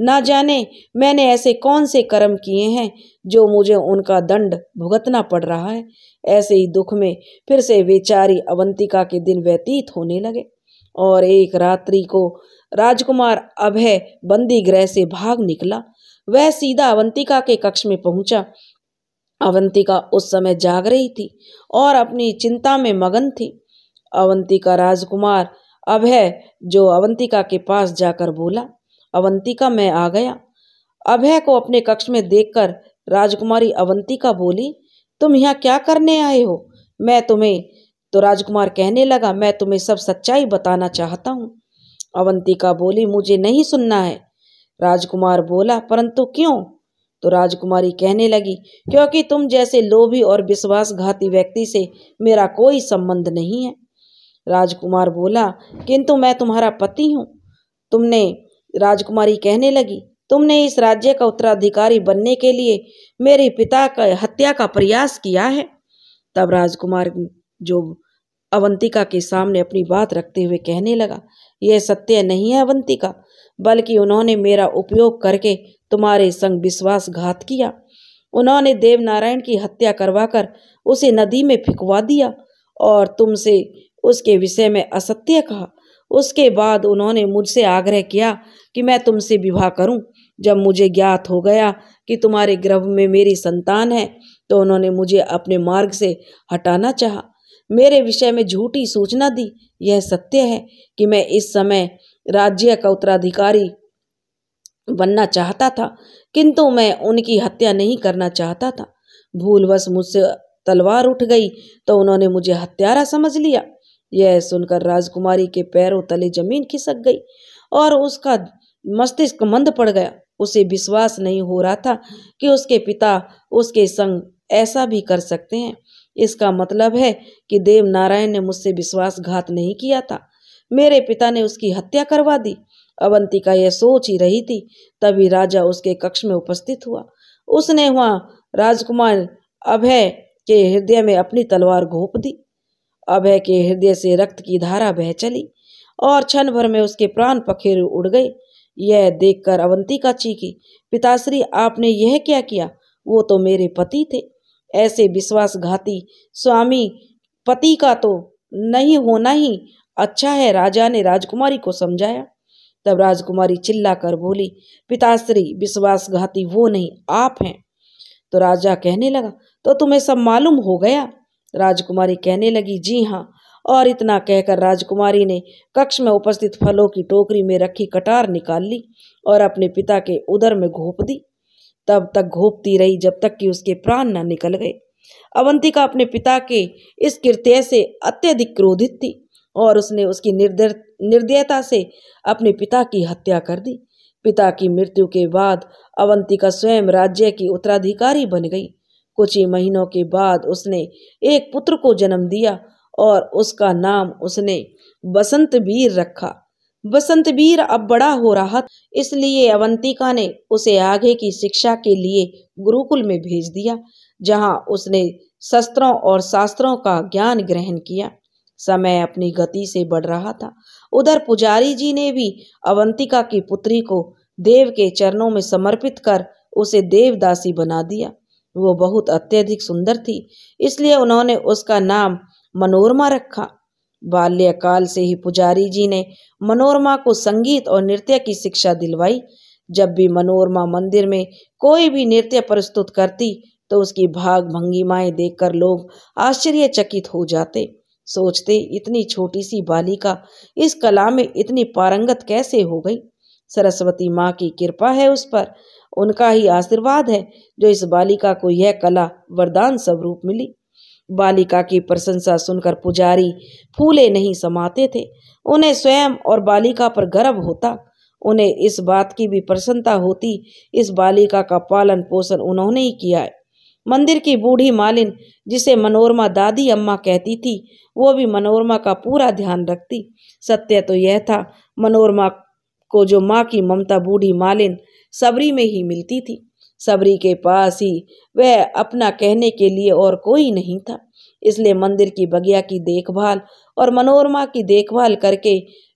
न जाने मैंने ऐसे कौन से कर्म किए हैं जो मुझे उनका दंड भुगतना पड़ रहा है ऐसे ही दुख में फिर से बेचारी अवंतिका के दिन व्यतीत होने लगे और एक रात्रि को राजकुमार अभय बंदी गृह से भाग निकला वह सीधा अवंतिका के कक्ष में पहुंचा अवंतिका उस समय जाग रही थी और अपनी चिंता में मगन थी अवंतिका राजकुमार अभय जो अवंतिका के पास जाकर बोला अवंतिका मैं आ गया अभय को अपने कक्ष में देखकर राजकुमारी अवंतिका बोली तुम यहाँ क्या करने आए हो मैं तुम्हें तो राजकुमार कहने लगा मैं तुम्हें सब सच्चाई बताना चाहता हूँ अवंतिका बोली मुझे नहीं सुनना है राजकुमार बोला परंतु क्यों तो राजकुमारी कहने लगी क्योंकि तुम जैसे लोभी और विश्वासघाती व्यक्ति से मेरा कोई संबंध नहीं है राजकुमार बोला किंतु मैं तुम्हारा पति हूँ तुमने राजकुमारी कहने लगी तुमने इस राज्य का उत्तराधिकारी बनने के लिए मेरे पिता का हत्या का प्रयास किया है तब राजकुमार जो अवंतिका के सामने अपनी बात रखते हुए कहने लगा यह सत्य नहीं है अवंतिका बल्कि उन्होंने मेरा उपयोग करके तुम्हारे संग विश्वासघात किया उन्होंने देवनारायण की हत्या करवाकर उसे नदी में फिकवा दिया और तुमसे उसके विषय में असत्य कहा उसके बाद उन्होंने मुझसे आग्रह किया कि मैं तुमसे विवाह करूं। जब मुझे ज्ञात हो गया कि तुम्हारे गर्भ में मेरी संतान है तो उन्होंने मुझे अपने मार्ग से हटाना चाहा। मेरे विषय में झूठी सूचना दी यह सत्य है कि मैं इस समय राज्य का उत्तराधिकारी बनना चाहता था किंतु मैं उनकी हत्या नहीं करना चाहता था भूलवश मुझसे तलवार उठ गई तो उन्होंने मुझे हत्यारा समझ लिया यह सुनकर राजकुमारी के पैरों तले जमीन खिसक गई और उसका मस्तिष्क मंद पड़ गया उसे विश्वास नहीं हो रहा था कि उसके पिता उसके संग ऐसा भी कर सकते हैं इसका मतलब है कि देव नारायण ने मुझसे विश्वासघात नहीं किया था मेरे पिता ने उसकी हत्या करवा दी अवंतिका यह सोच ही रही थी तभी राजा उसके कक्ष में उपस्थित हुआ उसने वहां राजकुमार अभय के हृदय में अपनी तलवार घोप दी अभय के हृदय से रक्त की धारा बह चली और क्षण भर में उसके प्राण पखेरु उड़ गए यह देखकर अवंतिका चीखी पिताश्री आपने यह क्या किया वो तो मेरे पति थे ऐसे विश्वासघाती स्वामी पति का तो नहीं होना ही अच्छा है राजा ने राजकुमारी को समझाया तब राजकुमारी चिल्लाकर बोली पिताश्री विश्वासघाती वो नहीं आप हैं तो राजा कहने लगा तो तुम्हें सब मालूम हो गया राजकुमारी कहने लगी जी हाँ और इतना कहकर राजकुमारी ने कक्ष में उपस्थित फलों की टोकरी में रखी कटार निकाल ली और अपने पिता के उदर में घोप दी तब तक घोपती रही जब तक कि उसके प्राण न निकल गए अवंतिका अपने पिता के इस कृत्य से अत्यधिक क्रोधित थी और उसने उसकी निर्दय निर्दयता से अपने पिता की हत्या कर दी पिता की मृत्यु के बाद अवंतिका स्वयं राज्य की उत्तराधिकारी बन गई कुछ ही महीनों के बाद उसने एक पुत्र को जन्म दिया और उसका नाम उसने बसंतवीर रखा बसंतवीर अब बड़ा हो रहा था इसलिए अवंतिका ने उसे आगे की शिक्षा के लिए गुरुकुल में भेज दिया जहां उसने शस्त्रों और शास्त्रों का ज्ञान ग्रहण किया समय अपनी गति से बढ़ रहा था उधर पुजारी जी ने भी अवंतिका की पुत्री को देव के चरणों में समर्पित कर उसे देवदासी बना दिया वो बहुत अत्यधिक सुंदर थी इसलिए उन्होंने उसका नाम मनोरमा रखा बाल्यकाल से ही पुजारी जी ने मनोरमा को संगीत और नृत्य की शिक्षा दिलवाई जब भी मनोरमा मंदिर में कोई भी नृत्य प्रस्तुत करती तो उसकी भाग भंगिमाएं देखकर लोग आश्चर्यचकित हो जाते सोचते इतनी छोटी सी बालिका इस कला में इतनी पारंगत कैसे हो गई सरस्वती माँ की कृपा है उस पर उनका ही आशीर्वाद है जो इस बालिका को यह कला वरदान स्वरूप मिली बालिका की प्रशंसा सुनकर पुजारी फूले नहीं समाते थे उन्हें स्वयं और बालिका पर गर्व होता उन्हें इस बात की भी प्रसन्नता होती इस बालिका का पालन पोषण उन्होंने ही किया है मंदिर की बूढ़ी मालिन जिसे मनोरमा दादी अम्मा कहती थी वो भी मनोरमा का पूरा ध्यान रखती सत्य तो यह था मनोरमा को जो माँ की ममता बूढ़ी मालिन सबरी में ही मिलती थी सबरी के पास ही वह अपना कहने के लिए और कोई नहीं था इसलिए मंदिर की बगिया की देखभाल और मनोरमा की देखभाल करके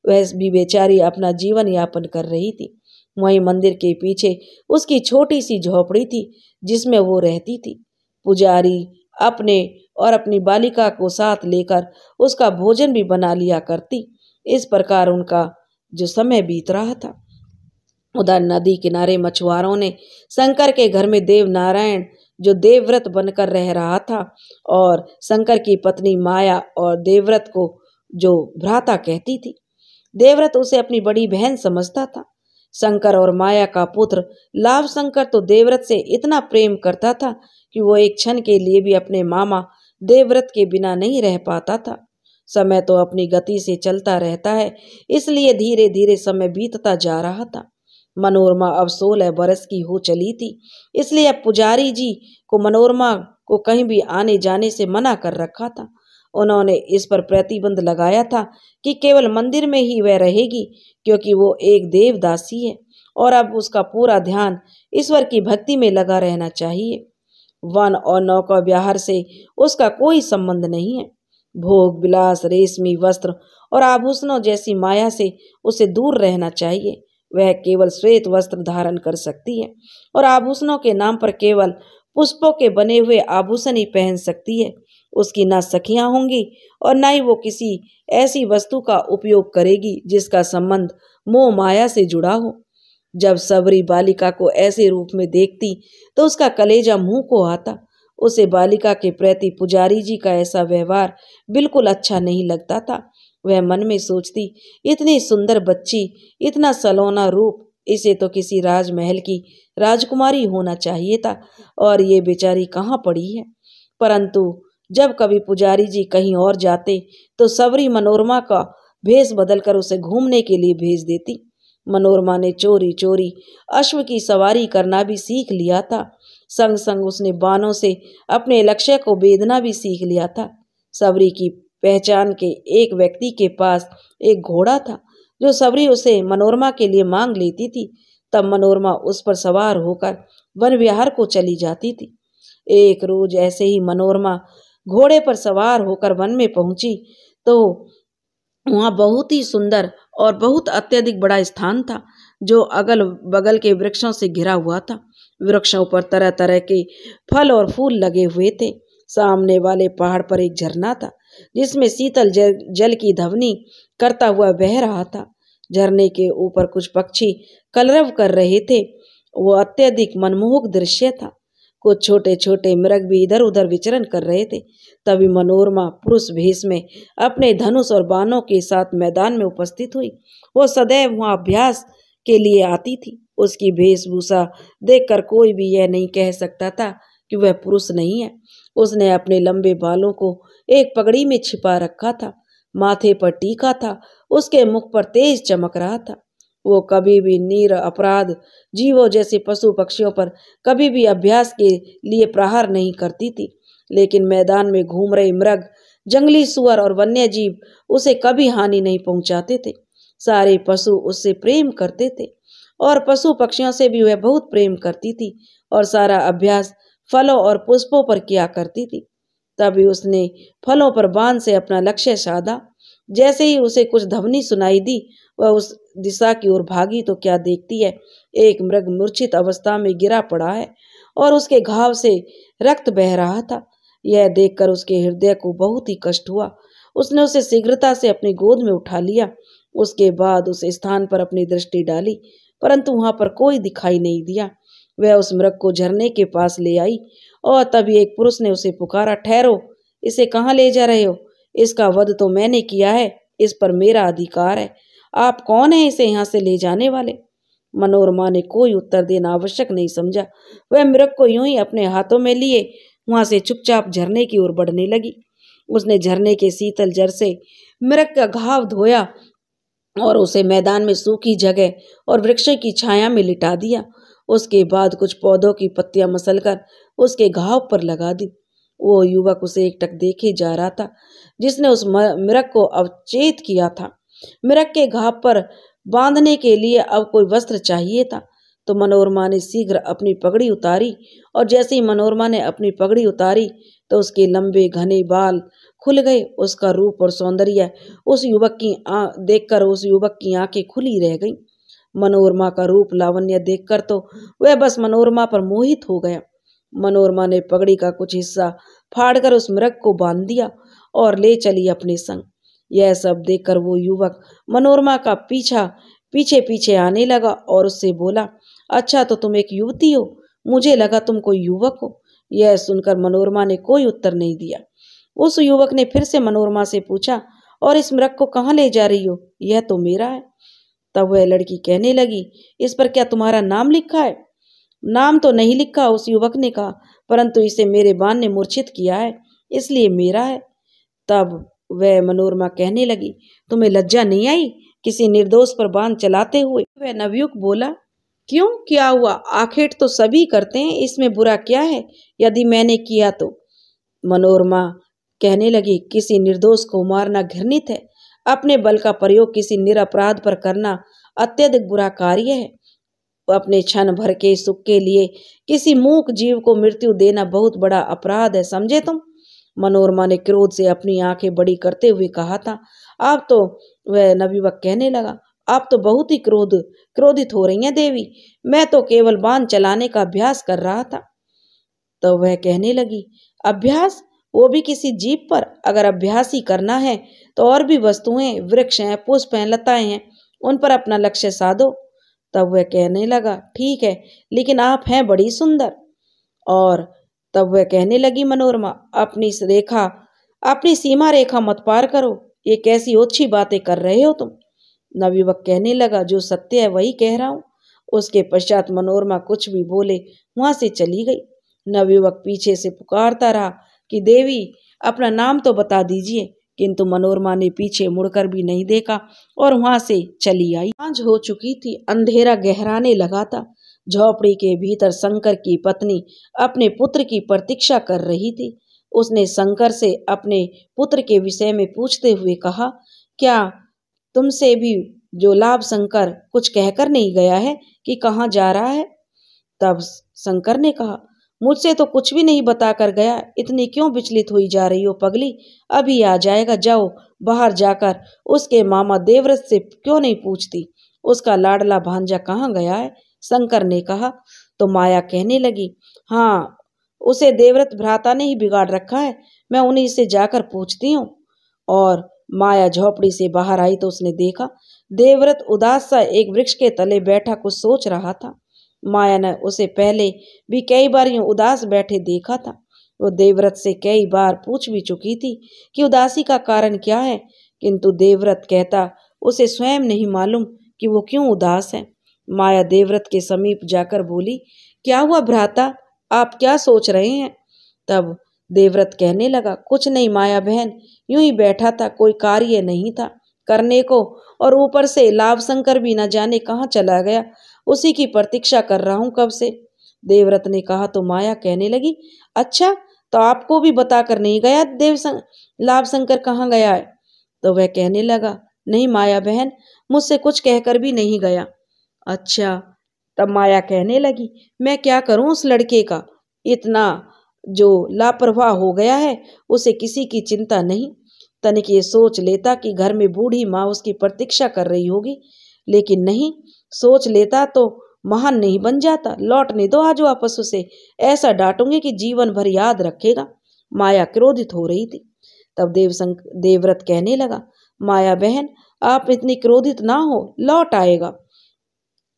वह भी बेचारी अपना जीवन यापन कर रही थी वहीं मंदिर के पीछे उसकी छोटी सी झोपड़ी थी जिसमें वो रहती थी पुजारी अपने और अपनी बालिका को साथ लेकर उसका भोजन भी बना लिया करती इस प्रकार उनका जो समय बीत रहा था उधर नदी किनारे मछुआरों ने शंकर के घर में देव नारायण जो देवव्रत बनकर रह रहा था और शंकर की पत्नी माया और देवव्रत को जो भ्राता कहती थी देवव्रत उसे अपनी बड़ी बहन समझता था शंकर और माया का पुत्र लाभ शंकर तो देवव्रत से इतना प्रेम करता था कि वो एक क्षण के लिए भी अपने मामा देवव्रत के बिना नहीं रह पाता था समय तो अपनी गति से चलता रहता है इसलिए धीरे धीरे समय बीतता जा रहा था मनोरमा अब सोलह बरस की हो चली थी इसलिए अब पुजारी जी को मनोरमा को कहीं भी आने जाने से मना कर रखा था उन्होंने इस पर प्रतिबंध लगाया था कि केवल मंदिर में ही वह रहेगी क्योंकि वो एक देवदासी है और अब उसका पूरा ध्यान ईश्वर की भक्ति में लगा रहना चाहिए वन और नौका विहार से उसका कोई संबंध नहीं है भोग विलास रेशमी वस्त्र और आभूषणों जैसी माया से उसे दूर रहना चाहिए वह केवल श्वेत वस्त्र धारण कर सकती है और आभूषणों के नाम पर केवल पुष्पों के बने हुए आभूषण ही पहन सकती है उसकी ना सखियां होंगी और ना ही वो किसी ऐसी वस्तु का उपयोग करेगी जिसका संबंध मोह माया से जुड़ा हो जब सबरी बालिका को ऐसे रूप में देखती तो उसका कलेजा मुंह को आता उसे बालिका के प्रति पुजारी जी का ऐसा व्यवहार बिल्कुल अच्छा नहीं लगता था वह मन में सोचती इतनी सुंदर बच्ची इतना सलोना रूप इसे तो किसी राजमहल की राजकुमारी होना चाहिए था और ये बेचारी कहाँ पड़ी है परंतु जब कभी पुजारी जी कहीं और जाते तो सबरी मनोरमा का भेष बदलकर उसे घूमने के लिए भेज देती मनोरमा ने चोरी चोरी अश्व की सवारी करना भी सीख लिया था संग संग उसने बानों से अपने लक्ष्य को बेदना भी सीख लिया था सबरी की पहचान के एक व्यक्ति के पास एक घोड़ा था जो सबरी उसे मनोरमा के लिए मांग लेती थी तब मनोरमा उस पर सवार होकर वन विहार को चली जाती थी एक रोज ऐसे ही मनोरमा घोड़े पर सवार होकर वन में पहुंची तो वहाँ बहुत ही सुंदर और बहुत अत्यधिक बड़ा स्थान था जो अगल बगल के वृक्षों से घिरा हुआ था वृक्षों पर तरह तरह के फल और फूल लगे हुए थे सामने वाले पहाड़ पर एक झरना था जिसमें शीतल जल, जल की धवनी करता हुआ बह रहा था झरने के ऊपर कुछ पक्षी कलरव कर रहे थे वो अत्यधिक मनमोहक दृश्य था कुछ छोटे छोटे मृग भी इधर उधर विचरण कर रहे थे तभी मनोरमा पुरुष भेष में अपने धनुष और बाणों के साथ मैदान में उपस्थित हुई वो सदैव वहाँ अभ्यास के लिए आती थी उसकी वेशभूषा देखकर कोई भी यह नहीं कह सकता था कि वह पुरुष नहीं है उसने अपने लंबे बालों को एक पगड़ी में छिपा रखा था माथे पर टीका था उसके मुख पर तेज चमक रहा था वो कभी भी नीर अपराध जीवों जैसे पशु पक्षियों पर कभी भी अभ्यास के लिए प्रहार नहीं करती थी लेकिन मैदान में घूम रहे मृग जंगली सुअर और वन्य जीव उसे कभी हानि नहीं पहुंचाते थे सारे पशु उससे प्रेम करते थे और पशु पक्षियों से भी वह बहुत प्रेम करती थी और सारा अभ्यास फलों और पुष्पों पर किया करती थी तभी उसने फलों पर बांध से अपना लक्ष्य साधा जैसे ही उसे कुछ धवनी सुनाई दी वह उस दिशा की ओर भागी तो क्या देखती है एक मृग मूर्छित अवस्था में गिरा पड़ा है और उसके घाव से रक्त बह रहा था यह देखकर उसके हृदय को बहुत ही कष्ट हुआ उसने उसे शीघ्रता से अपनी गोद में उठा लिया उसके बाद उस स्थान पर अपनी दृष्टि डाली परंतु वहां पर कोई दिखाई नहीं दिया वह उस मृग को झरने के पास ले आई और तभी एक पुरुष ने उसे पुकारा ठहरो इसे कहाँ ले जा रहे हो इसका वध तो मैंने किया है इस पर मेरा अधिकार है आप कौन हैं इसे यहाँ से ले जाने वाले मनोरमा ने कोई उत्तर देना आवश्यक नहीं समझा वह मृग को यूं ही अपने हाथों में लिए वहां से चुपचाप झरने की ओर बढ़ने लगी उसने झरने के शीतल जर से मृग का घाव धोया और उसे मैदान में सूखी जगह और वृक्षों की छाया में लिटा दिया उसके बाद कुछ पौधों की पत्तियां मसलकर उसके घाव पर लगा दी वो युवक उसे एकटक देखे जा रहा था जिसने उस मृग को अवचेत किया था मृग के घाव पर बांधने के लिए अब कोई वस्त्र चाहिए था तो मनोरमा ने शीघ्र अपनी पगड़ी उतारी और जैसे ही मनोरमा ने अपनी पगड़ी उतारी तो उसके लंबे घने बाल खुल गए उसका रूप और सौंदर्य उस युवक की आ देखकर उस युवक की आंखें खुली रह गईं मनोरमा का रूप लावण्य देखकर तो वह बस मनोरमा पर मोहित हो गया मनोरमा ने पगड़ी का कुछ हिस्सा फाड़कर उस मृग को बांध दिया और ले चली अपने संग यह सब देखकर वो युवक मनोरमा का पीछा पीछे पीछे आने लगा और उससे बोला अच्छा तो तुम एक युवती हो मुझे लगा तुम कोई युवक हो यह सुनकर मनोरमा ने कोई उत्तर नहीं दिया उस युवक ने फिर से मनोरमा से पूछा और इस मृग को कहाँ ले जा रही हो यह तो मेरा है तब वह लड़की कहने लगी इस पर क्या तुम्हारा नाम लिखा है नाम तो नहीं लिखा उस युवक ने कहा परंतु इसे मेरे बान ने मूर्छित किया है इसलिए मेरा है तब वह मनोरमा कहने लगी तुम्हें लज्जा नहीं आई किसी निर्दोष पर बांध चलाते हुए वह नवयुग बोला क्यों क्या हुआ आखेट तो सभी करते हैं इसमें बुरा क्या है यदि मैंने किया तो मनोरमा कहने लगी किसी निर्दोष को मारना घृणित है अपने बल का प्रयोग किसी निरपराध पर करना अत्यधिक बुरा कार्य है अपने क्षण भर के सुख के लिए किसी मूक जीव को मृत्यु देना बहुत बड़ा अपराध है समझे तुम मनोरमा ने क्रोध से अपनी आंखें बड़ी करते हुए कहा था आप तो वह नबीवक कहने लगा आप तो बहुत ही क्रोध क्रोधित हो रही हैं देवी मैं तो केवल बांध चलाने का अभ्यास कर रहा था तो वह कहने लगी अभ्यास वो भी किसी जीप पर अगर अभ्यास ही करना है तो और भी वस्तुएं वृक्ष हैं पुष्प हैं लताएं हैं उन पर अपना लक्ष्य साधो तब वह कहने लगा ठीक है लेकिन आप हैं बड़ी सुंदर और तब वह कहने लगी मनोरमा अपनी रेखा अपनी सीमा रेखा मत पार करो ये कैसी ओछी बातें कर रहे हो तुम नवयुवक कहने लगा जो सत्य है वही कह रहा हूँ उसके पश्चात मनोरमा कुछ भी बोले वहाँ से चली गई नवयुवक पीछे से पुकारता रहा कि देवी अपना नाम तो बता दीजिए किंतु मनोरमा ने पीछे मुड़कर भी नहीं देखा और वहाँ से चली आई आज हो चुकी थी अंधेरा गहराने लगा था झोपड़ी के भीतर शंकर की पत्नी अपने पुत्र की प्रतीक्षा कर रही थी उसने शंकर से अपने पुत्र के विषय में पूछते हुए कहा क्या तुमसे भी जो लाभ शंकर कुछ कहकर नहीं गया है कि कहाँ जा रहा है तब शंकर ने कहा मुझसे तो कुछ भी नहीं बता कर गया इतनी क्यों विचलित हुई जा रही हो पगली अभी आ जाएगा जाओ बाहर जाकर उसके मामा देवव्रत से क्यों नहीं पूछती उसका लाडला भांजा कहाँ गया है शंकर ने कहा तो माया कहने लगी हाँ उसे देवव्रत भ्राता ने ही बिगाड़ रखा है मैं उन्हीं से जाकर पूछती हूँ और माया झोपड़ी से बाहर आई तो उसने देखा देवव्रत उदास सा एक वृक्ष के तले बैठा कुछ सोच रहा था माया ने उसे पहले भी कई बार यूं उदास बैठे देखा था वो देवव्रत से कई बार पूछ भी चुकी थी कि उदासी का कारण क्या है किंतु देवव्रत कहता उसे स्वयं नहीं मालूम कि वो क्यों उदास है माया देवव्रत के समीप जाकर बोली क्या हुआ भ्राता आप क्या सोच रहे हैं तब देवव्रत कहने लगा कुछ नहीं माया बहन यूं ही बैठा था कोई कार्य नहीं था करने को और ऊपर से लाभ शंकर भी न जाने कहाँ चला गया उसी की प्रतीक्षा कर रहा हूँ कब से देवव्रत ने कहा तो माया कहने लगी अच्छा तो आपको भी बताकर नहीं गया देव लाभ शंकर कहाँ गया है तो वह कहने लगा नहीं माया बहन मुझसे कुछ कहकर भी नहीं गया अच्छा तब माया कहने लगी मैं क्या करूं उस लड़के का इतना जो लापरवाह हो गया है उसे किसी की चिंता नहीं तनिक ये सोच लेता कि घर में बूढ़ी माँ उसकी प्रतीक्षा कर रही होगी लेकिन नहीं सोच लेता तो महान नहीं बन जाता लौटने दो आज वापस उसे ऐसा डांटूंगे कि जीवन भर याद रखेगा माया क्रोधित हो रही थी तब देव देवव्रत कहने लगा माया बहन आप इतनी क्रोधित ना हो लौट आएगा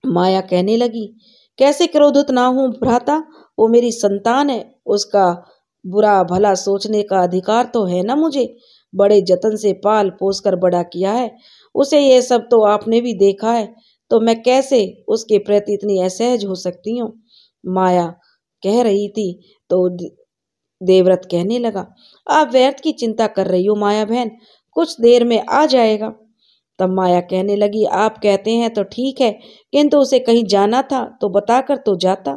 माया कहने लगी कैसे क्रोधित ना हूं भ्राता वो मेरी संतान है उसका बुरा भला सोचने का अधिकार तो है ना मुझे बड़े जतन से पाल पोस कर बड़ा किया है उसे ये सब तो आपने भी देखा है तो मैं कैसे उसके प्रति इतनी असहज हो सकती हूँ माया कह रही थी तो देवव्रत कहने लगा आप व्यर्थ की चिंता कर रही हो माया बहन कुछ देर में आ जाएगा तब माया कहने लगी आप कहते हैं तो ठीक है किंतु उसे कहीं जाना था तो बताकर तो जाता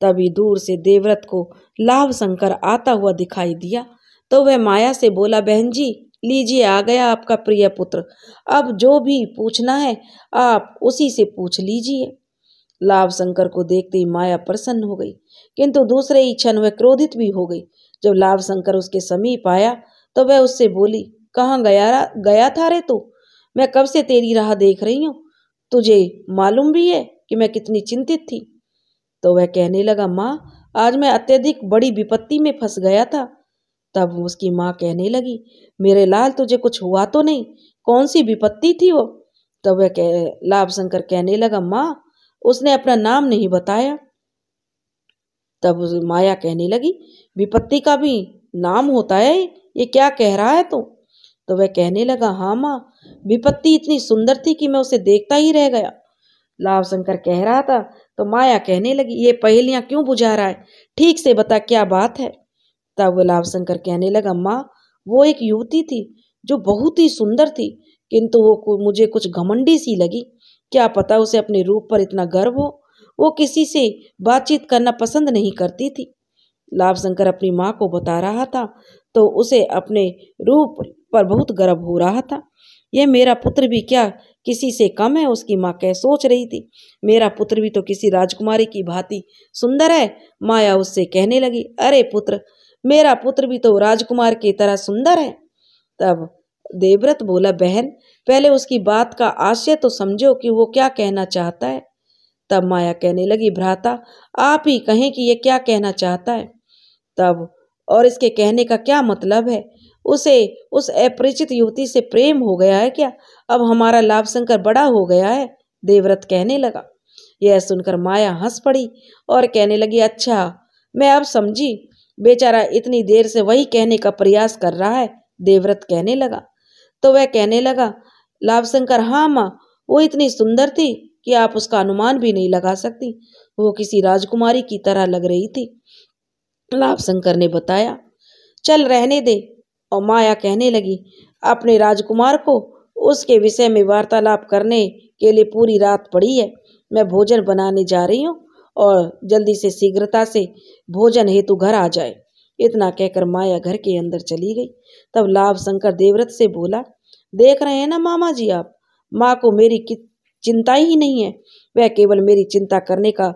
तभी दूर से देवव्रत को लाभ शंकर आता हुआ दिखाई दिया तो वह माया से बोला बहन जी लीजिए आ गया आपका प्रिय पुत्र अब जो भी पूछना है आप उसी से पूछ लीजिए लाभ शंकर को देखते ही माया प्रसन्न हो गई किंतु दूसरे ही क्षण वह क्रोधित भी हो गई जब लाभ शंकर उसके समीप आया तो वह उससे बोली कहाँ गया गया था रे तू तो? मैं कब से तेरी राह देख रही हूं तुझे मालूम भी है कि मैं कितनी चिंतित थी तो वह कहने लगा माँ आज मैं अत्यधिक बड़ी विपत्ति में फंस गया था तब उसकी माँ कहने लगी मेरे लाल तुझे कुछ हुआ तो नहीं कौन सी विपत्ति थी वो तब वह कह लाभ शंकर कहने लगा माँ उसने अपना नाम नहीं बताया तब माया कहने लगी विपत्ति का भी नाम होता है ये क्या कह रहा है तू तो? तो वह कहने लगा हाँ माँ विपत्ति इतनी सुंदर थी कि मैं उसे देखता ही रह गया लाभ शंकर कह रहा था तो माया कहने लगी ये पहेलियाँ क्यों बुझा रहा है ठीक से बता क्या बात है तब वह लाभ शंकर कहने लगा माँ वो एक युवती थी जो बहुत ही सुंदर थी किंतु वो मुझे कुछ घमंडी सी लगी क्या पता उसे अपने रूप पर इतना गर्व हो वो किसी से बातचीत करना पसंद नहीं करती थी लाभ शंकर अपनी माँ को बता रहा था तो उसे अपने रूप पर बहुत गर्व हो रहा था यह मेरा पुत्र भी क्या किसी से कम है उसकी माँ कह सोच रही थी मेरा पुत्र भी तो किसी राजकुमारी की भांति सुंदर है माया उससे कहने लगी अरे पुत्र मेरा पुत्र भी तो राजकुमार की तरह सुंदर है तब देवव्रत बोला बहन पहले उसकी बात का आशय तो समझो कि वो क्या कहना चाहता है तब माया कहने लगी भ्राता आप ही कहें कि यह क्या कहना चाहता है तब और इसके कहने का क्या मतलब है उसे उस अपरिचित युवती से प्रेम हो गया है क्या अब हमारा लाभ शंकर बड़ा हो गया है देवव्रत कहने लगा यह सुनकर माया हंस पड़ी और कहने लगी अच्छा मैं अब समझी बेचारा इतनी देर से वही कहने का प्रयास कर रहा है देवव्रत कहने लगा तो वह कहने लगा लाभशंकर हाँ माँ वो इतनी सुंदर थी कि आप उसका अनुमान भी नहीं लगा सकती वो किसी राजकुमारी की तरह लग रही थी लाभ शंकर ने बताया चल रहने दे और माया कहने लगी अपने राजकुमार को उसके विषय में वार्तालाप करने के लिए पूरी रात पड़ी है मैं भोजन बनाने जा रही हूँ और जल्दी से शीघ्रता से भोजन हेतु घर आ जाए इतना कहकर माया घर के अंदर चली गई तब लाभ शंकर देवव्रत से बोला देख रहे हैं ना मामा जी आप माँ को मेरी चिंता ही नहीं है वह केवल मेरी चिंता करने का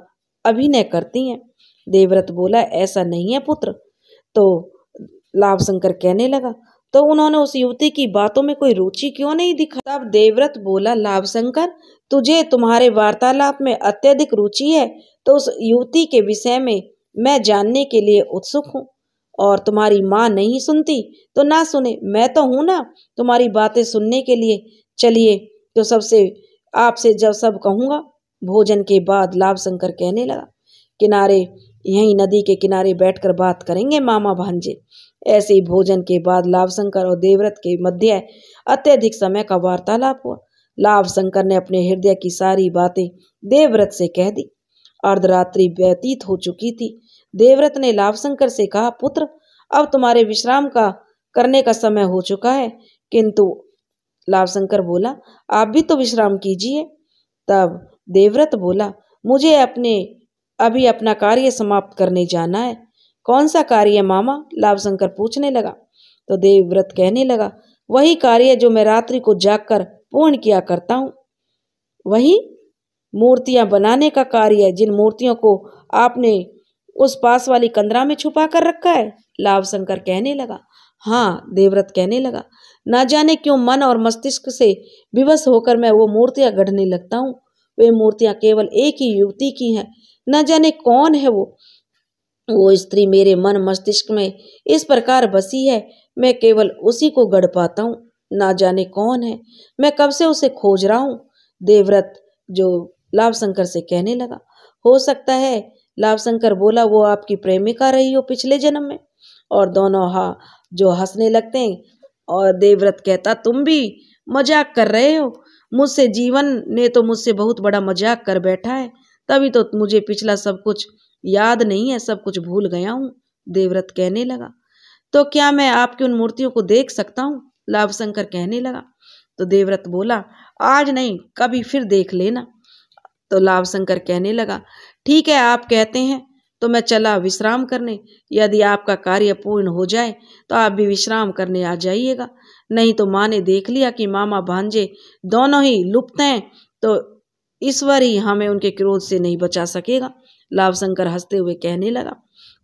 अभिनय करती हैं देवव्रत बोला ऐसा नहीं है पुत्र तो लाभ शंकर कहने लगा तो उन्होंने उस युवती की बातों में कोई रुचि क्यों नहीं दिखा तब देवव्रत बोला लाभ शंकर तुझे तुम्हारे वार्तालाप में अत्यधिक रुचि है तो उस युवती के विषय में मैं जानने के लिए उत्सुक हूँ और तुम्हारी माँ नहीं सुनती तो ना सुने मैं तो हूँ ना तुम्हारी बातें सुनने के लिए चलिए तो सबसे आपसे जब सब कहूँगा भोजन के बाद लाभ शंकर कहने लगा किनारे यहीं नदी के किनारे बैठकर बात करेंगे मामा भांजे ऐसे ही भोजन के बाद लाभशंकर और देवव्रत के मध्य अत्यधिक समय का वार्तालाप हुआ लाभशंकर ने अपने हृदय की सारी बातें देवव्रत से कह दी अर्धरात्रि व्यतीत हो चुकी थी देवव्रत ने लाभशंकर से कहा पुत्र अब तुम्हारे विश्राम का करने का समय हो चुका है किंतु लाभशंकर बोला आप भी तो विश्राम कीजिए तब देवव्रत बोला मुझे अपने अभी अपना कार्य समाप्त करने जाना है कौन सा कार्य मामा शंकर पूछने लगा तो देवव्रत कहने लगा वही कार्य जो मैं रात्रि को जागकर पूर्ण किया करता हूँ वही मूर्तियाँ बनाने का कार्य जिन मूर्तियों को आपने उस पास वाली कंदरा में छुपा कर रखा है लाभ शंकर कहने लगा हाँ देवव्रत कहने लगा ना जाने क्यों मन और मस्तिष्क से विवश होकर मैं वो मूर्तियाँ गढ़ने लगता हूँ वे मूर्तियाँ केवल एक ही युवती की हैं न जाने कौन है वो वो स्त्री मेरे मन मस्तिष्क में इस प्रकार बसी है मैं केवल उसी को गढ़ पाता हूँ ना जाने कौन है मैं कब से उसे खोज रहा हूँ देवव्रत जो लाभ शंकर से कहने लगा हो सकता है लाभ शंकर बोला वो आपकी प्रेमिका रही हो पिछले जन्म में और दोनों हा जो हंसने लगते हैं और देवव्रत कहता तुम भी मजाक कर रहे हो मुझसे जीवन ने तो मुझसे बहुत बड़ा मजाक कर बैठा है तभी तो मुझे पिछला सब कुछ याद नहीं है सब कुछ भूल गया हूँ देवव्रत कहने लगा तो क्या मैं आपकी उन मूर्तियों को देख सकता हूँ लाभशंकर कहने लगा तो देवव्रत बोला आज नहीं कभी फिर देख लेना तो लाभशंकर कहने लगा ठीक है आप कहते हैं तो मैं चला विश्राम करने यदि आपका कार्य पूर्ण हो जाए तो आप भी विश्राम करने आ जाइएगा नहीं तो माँ ने देख लिया कि मामा भांजे दोनों ही लुप्त हैं तो ईश्वर ही हमें उनके क्रोध से नहीं बचा सकेगा लाभ शंकर हंसते हुए कहने लगा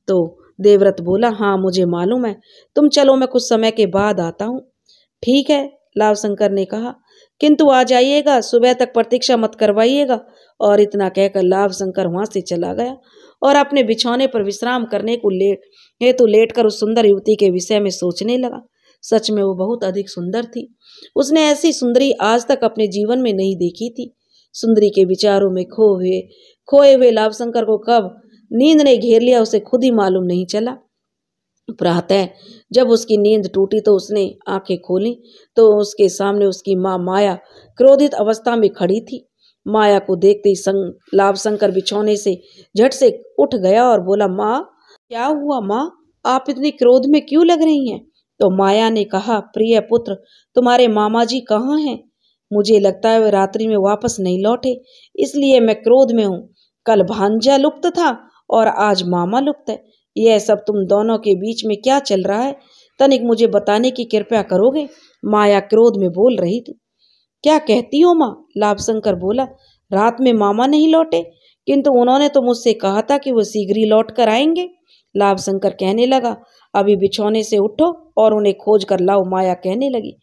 तो देवव्रत बोला हाँ मुझे मालूम है तुम चलो मैं कुछ समय के बाद आता हूँ ठीक है लाभ शंकर ने कहा किंतु आ जाइएगा सुबह तक प्रतीक्षा मत करवाइएगा और इतना कहकर लाभ शंकर वहाँ से चला गया और अपने बिछौने पर विश्राम करने को लेट हेतु लेट कर उस सुंदर युवती के विषय में सोचने लगा सच में वो बहुत अधिक सुंदर थी उसने ऐसी सुंदरी आज तक अपने जीवन में नहीं देखी थी सुंदरी के विचारों में खो हुए खोए हुए लाभशंकर को कब नींद ने घेर लिया उसे खुद ही मालूम नहीं चला प्रातः जब उसकी नींद टूटी तो उसने आंखें खोली तो उसके सामने उसकी माँ माया क्रोधित अवस्था में खड़ी थी माया को देखते ही संग लाभशंकर बिछौने से झट से उठ गया और बोला माँ क्या हुआ माँ आप इतनी क्रोध में क्यों लग रही हैं तो माया ने कहा प्रिय पुत्र तुम्हारे मामा जी कहाँ हैं मुझे लगता है वह रात्रि में वापस नहीं लौटे इसलिए मैं क्रोध में हूँ कल भांजा लुप्त था और आज मामा लुप्त है यह सब तुम दोनों के बीच में क्या चल रहा है तनिक मुझे बताने की कृपया करोगे माया क्रोध में बोल रही थी क्या कहती हो माँ लाभशंकर बोला रात में मामा नहीं लौटे किंतु उन्होंने तो मुझसे कहा था कि वो शीघ्र ही लौट कर आएंगे लाभशंकर कहने लगा अभी बिछौने से उठो और उन्हें खोज कर लाओ माया कहने लगी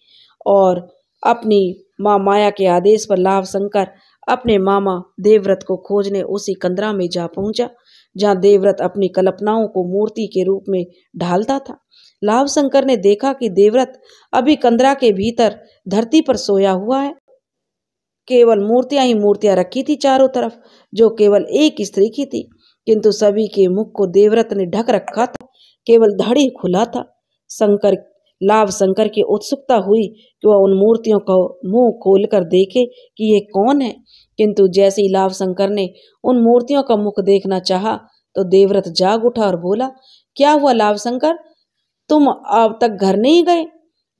और अपनी मां माया के आदेश पर लाभ शंकर अपने मामा देवव्रत को खोजने उसी कंदरा में जा पहुंचा जहां देवव्रत अपनी कल्पनाओं को मूर्ति के रूप में ढालता था लाभ शंकर ने देखा कि देवव्रत अभी कंदरा के भीतर धरती पर सोया हुआ है केवल मूर्तियां ही मूर्तियां रखी थी चारों तरफ जो केवल एक स्त्री की थी किंतु सभी के मुख को देवव्रत ने ढक रखा था केवल धड़ी खुला था शंकर लाभ शंकर की उत्सुकता हुई कि वह उन मूर्तियों को मुंह खोल कर देखे कि ये कौन है किंतु जैसे ही लाभ शंकर ने उन मूर्तियों का मुख देखना चाहा तो देवव्रत जाग उठा और बोला क्या हुआ लाभ शंकर तुम अब तक घर नहीं गए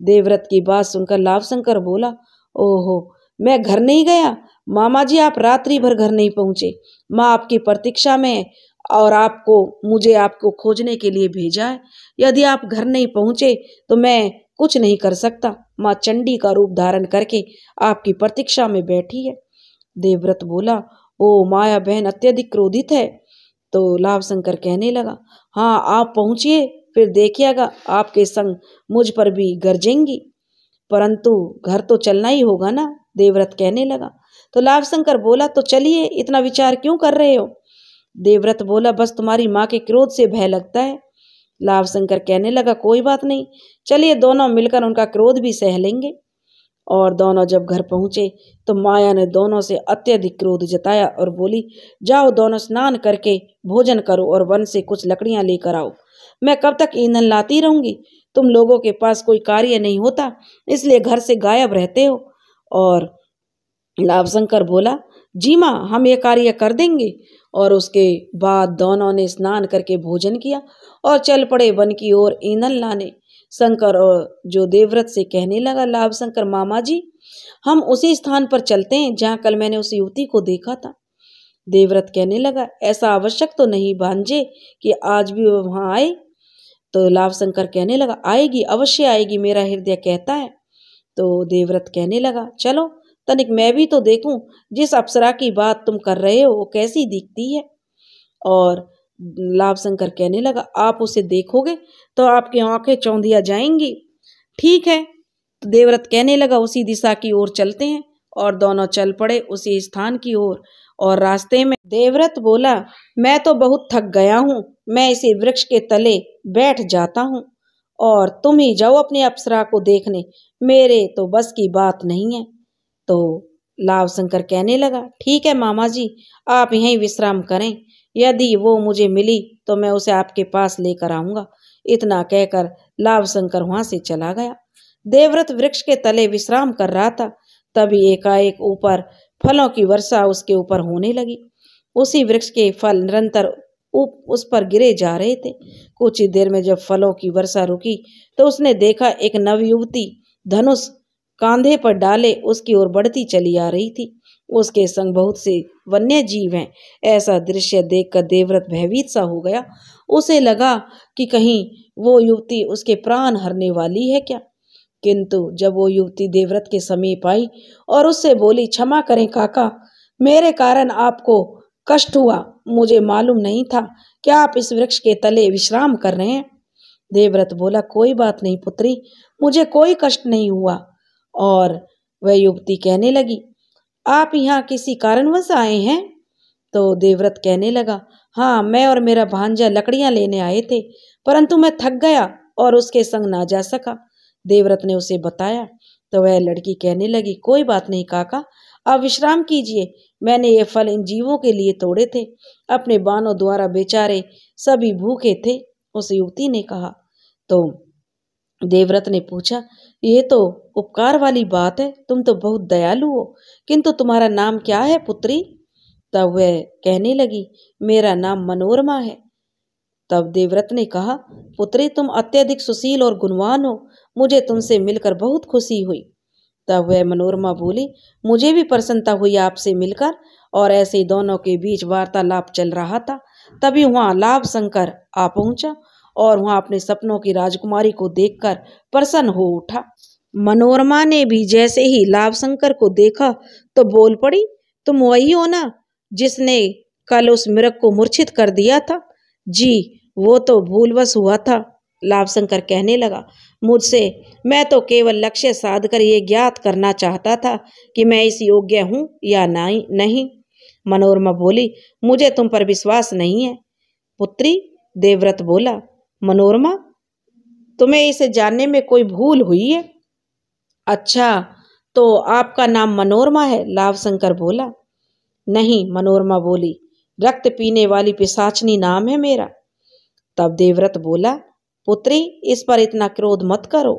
देवव्रत की बात सुनकर लाभ शंकर बोला ओहो मैं घर नहीं गया मामा जी आप रात्रि भर घर नहीं पहुंचे माँ आपकी प्रतीक्षा में और आपको मुझे आपको खोजने के लिए भेजा है यदि आप घर नहीं पहुँचे तो मैं कुछ नहीं कर सकता माँ चंडी का रूप धारण करके आपकी प्रतीक्षा में बैठी है देवव्रत बोला ओ माया बहन अत्यधिक क्रोधित है तो लाभ शंकर कहने लगा हाँ आप पहुँचिए फिर देखिएगा आपके संग मुझ पर भी गरजेंगी परंतु घर तो चलना ही होगा ना देवव्रत कहने लगा तो लाभ शंकर बोला तो चलिए इतना विचार क्यों कर रहे हो देवव्रत बोला बस तुम्हारी माँ के क्रोध से भय लगता है लाभ शंकर कहने लगा कोई बात नहीं चलिए दोनों मिलकर उनका क्रोध भी सह लेंगे और दोनों जब घर पहुंचे तो माया ने दोनों से अत्यधिक क्रोध जताया और बोली जाओ दोनों स्नान करके भोजन करो और वन से कुछ लकड़ियां लेकर आओ मैं कब तक ईंधन लाती रहूंगी तुम लोगों के पास कोई कार्य नहीं होता इसलिए घर से गायब रहते हो और लाभ शंकर बोला जी माँ हम ये कार्य कर देंगे और उसके बाद दोनों ने स्नान करके भोजन किया और चल पड़े वन की ओर ईंधन लाने शंकर और जो देवव्रत से कहने लगा लाभ शंकर मामा जी हम उसी स्थान पर चलते हैं जहाँ कल मैंने उस युवती को देखा था देवव्रत कहने लगा ऐसा आवश्यक तो नहीं भांजे कि आज भी वह वहाँ आए तो लाभ शंकर कहने लगा आएगी अवश्य आएगी मेरा हृदय कहता है तो देवव्रत कहने लगा चलो तनिक मैं भी तो देखूं जिस अप्सरा की बात तुम कर रहे हो वो कैसी दिखती है और लाभ शंकर कहने लगा आप उसे देखोगे तो आपकी आंखें चौंधिया जाएंगी ठीक है तो देवरत कहने लगा उसी दिशा की ओर चलते हैं और दोनों चल पड़े उसी स्थान की ओर और, और रास्ते में देवव्रत बोला मैं तो बहुत थक गया हूँ मैं इसी वृक्ष के तले बैठ जाता हूँ और तुम ही जाओ अपने अप्सरा को देखने मेरे तो बस की बात नहीं है तो लाभ शंकर कहने लगा ठीक है मामा जी आप यहीं विश्राम करें यदि वो मुझे मिली तो मैं उसे आपके पास लेकर आऊँगा इतना कहकर लाभ शंकर वहाँ से चला गया देवव्रत वृक्ष के तले विश्राम कर रहा था तभी एकाएक ऊपर फलों की वर्षा उसके ऊपर होने लगी उसी वृक्ष के फल निरंतर उस पर गिरे जा रहे थे कुछ ही देर में जब फलों की वर्षा रुकी तो उसने देखा एक नवयुवती धनुष कांधे पर डाले उसकी ओर बढ़ती चली आ रही थी उसके संग बहुत से वन्य जीव हैं ऐसा दृश्य देखकर देवव्रत भयभीत सा हो गया उसे लगा कि कहीं वो युवती उसके प्राण हरने वाली है क्या किंतु जब वो युवती देवव्रत के समीप आई और उससे बोली क्षमा करें काका मेरे कारण आपको कष्ट हुआ मुझे मालूम नहीं था क्या आप इस वृक्ष के तले विश्राम कर रहे हैं देवव्रत बोला कोई बात नहीं पुत्री मुझे कोई कष्ट नहीं हुआ और वह युवती कहने लगी आप यहाँ किसी कारणवश आए हैं तो देवव्रत कहने लगा हाँ मैं और मेरा भांजा लकड़ियाँ लेने आए थे परंतु मैं थक गया और उसके संग ना जा सका देवव्रत ने उसे बताया तो वह लड़की कहने लगी कोई बात नहीं काका आप विश्राम कीजिए मैंने ये फल इन जीवों के लिए तोड़े थे अपने बानों द्वारा बेचारे सभी भूखे थे उस युवती ने कहा तो देवव्रत ने पूछा ये तो उपकार वाली बात है तुम तो बहुत दयालु हो किंतु तुम्हारा नाम क्या है पुत्री तब वह कहने लगी मेरा नाम मनोरमा है तब देवव्रत ने कहा पुत्री तुम अत्यधिक सुशील और गुणवान हो मुझे तुमसे मिलकर बहुत खुशी हुई तब वह मनोरमा बोली मुझे भी प्रसन्नता हुई आपसे मिलकर और ऐसे दोनों के बीच वार्तालाप चल रहा था तभी वहाँ लाभ शंकर आ पहुँचा और वह अपने सपनों की राजकुमारी को देखकर प्रसन्न हो उठा मनोरमा ने भी जैसे ही लाभशंकर को देखा तो बोल पड़ी तुम वही हो ना जिसने कल उस मृग को मूर्छित कर दिया था जी वो तो भूलवश हुआ था लाभशंकर कहने लगा मुझसे मैं तो केवल लक्ष्य साध कर ये ज्ञात करना चाहता था कि मैं इस योग्य हूँ या नहीं नहीं मनोरमा बोली मुझे तुम पर विश्वास नहीं है पुत्री देवव्रत बोला मनोरमा तुम्हें इसे जानने में कोई भूल हुई है अच्छा तो आपका नाम मनोरमा है लाभ शंकर बोला नहीं मनोरमा बोली रक्त पीने वाली पिसाचनी नाम है मेरा तब देवव्रत बोला पुत्री इस पर इतना क्रोध मत करो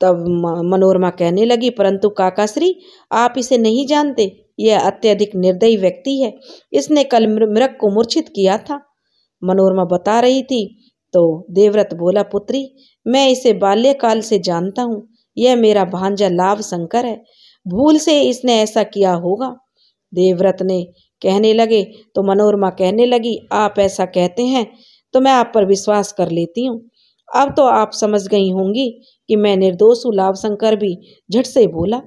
तब मनोरमा कहने लगी परंतु काकाश्री आप इसे नहीं जानते यह अत्यधिक निर्दयी व्यक्ति है इसने कल मृग को मूर्छित किया था मनोरमा बता रही थी तो देवव्रत बोला पुत्री मैं इसे बाल्यकाल से जानता हूँ यह मेरा भांजा लाभ शंकर है भूल से इसने ऐसा किया होगा देवव्रत ने कहने लगे तो मनोरमा कहने लगी आप ऐसा कहते हैं तो मैं आप पर विश्वास कर लेती हूँ अब तो आप समझ गई होंगी कि मैं निर्दोष हूँ लाभ शंकर भी झट से बोला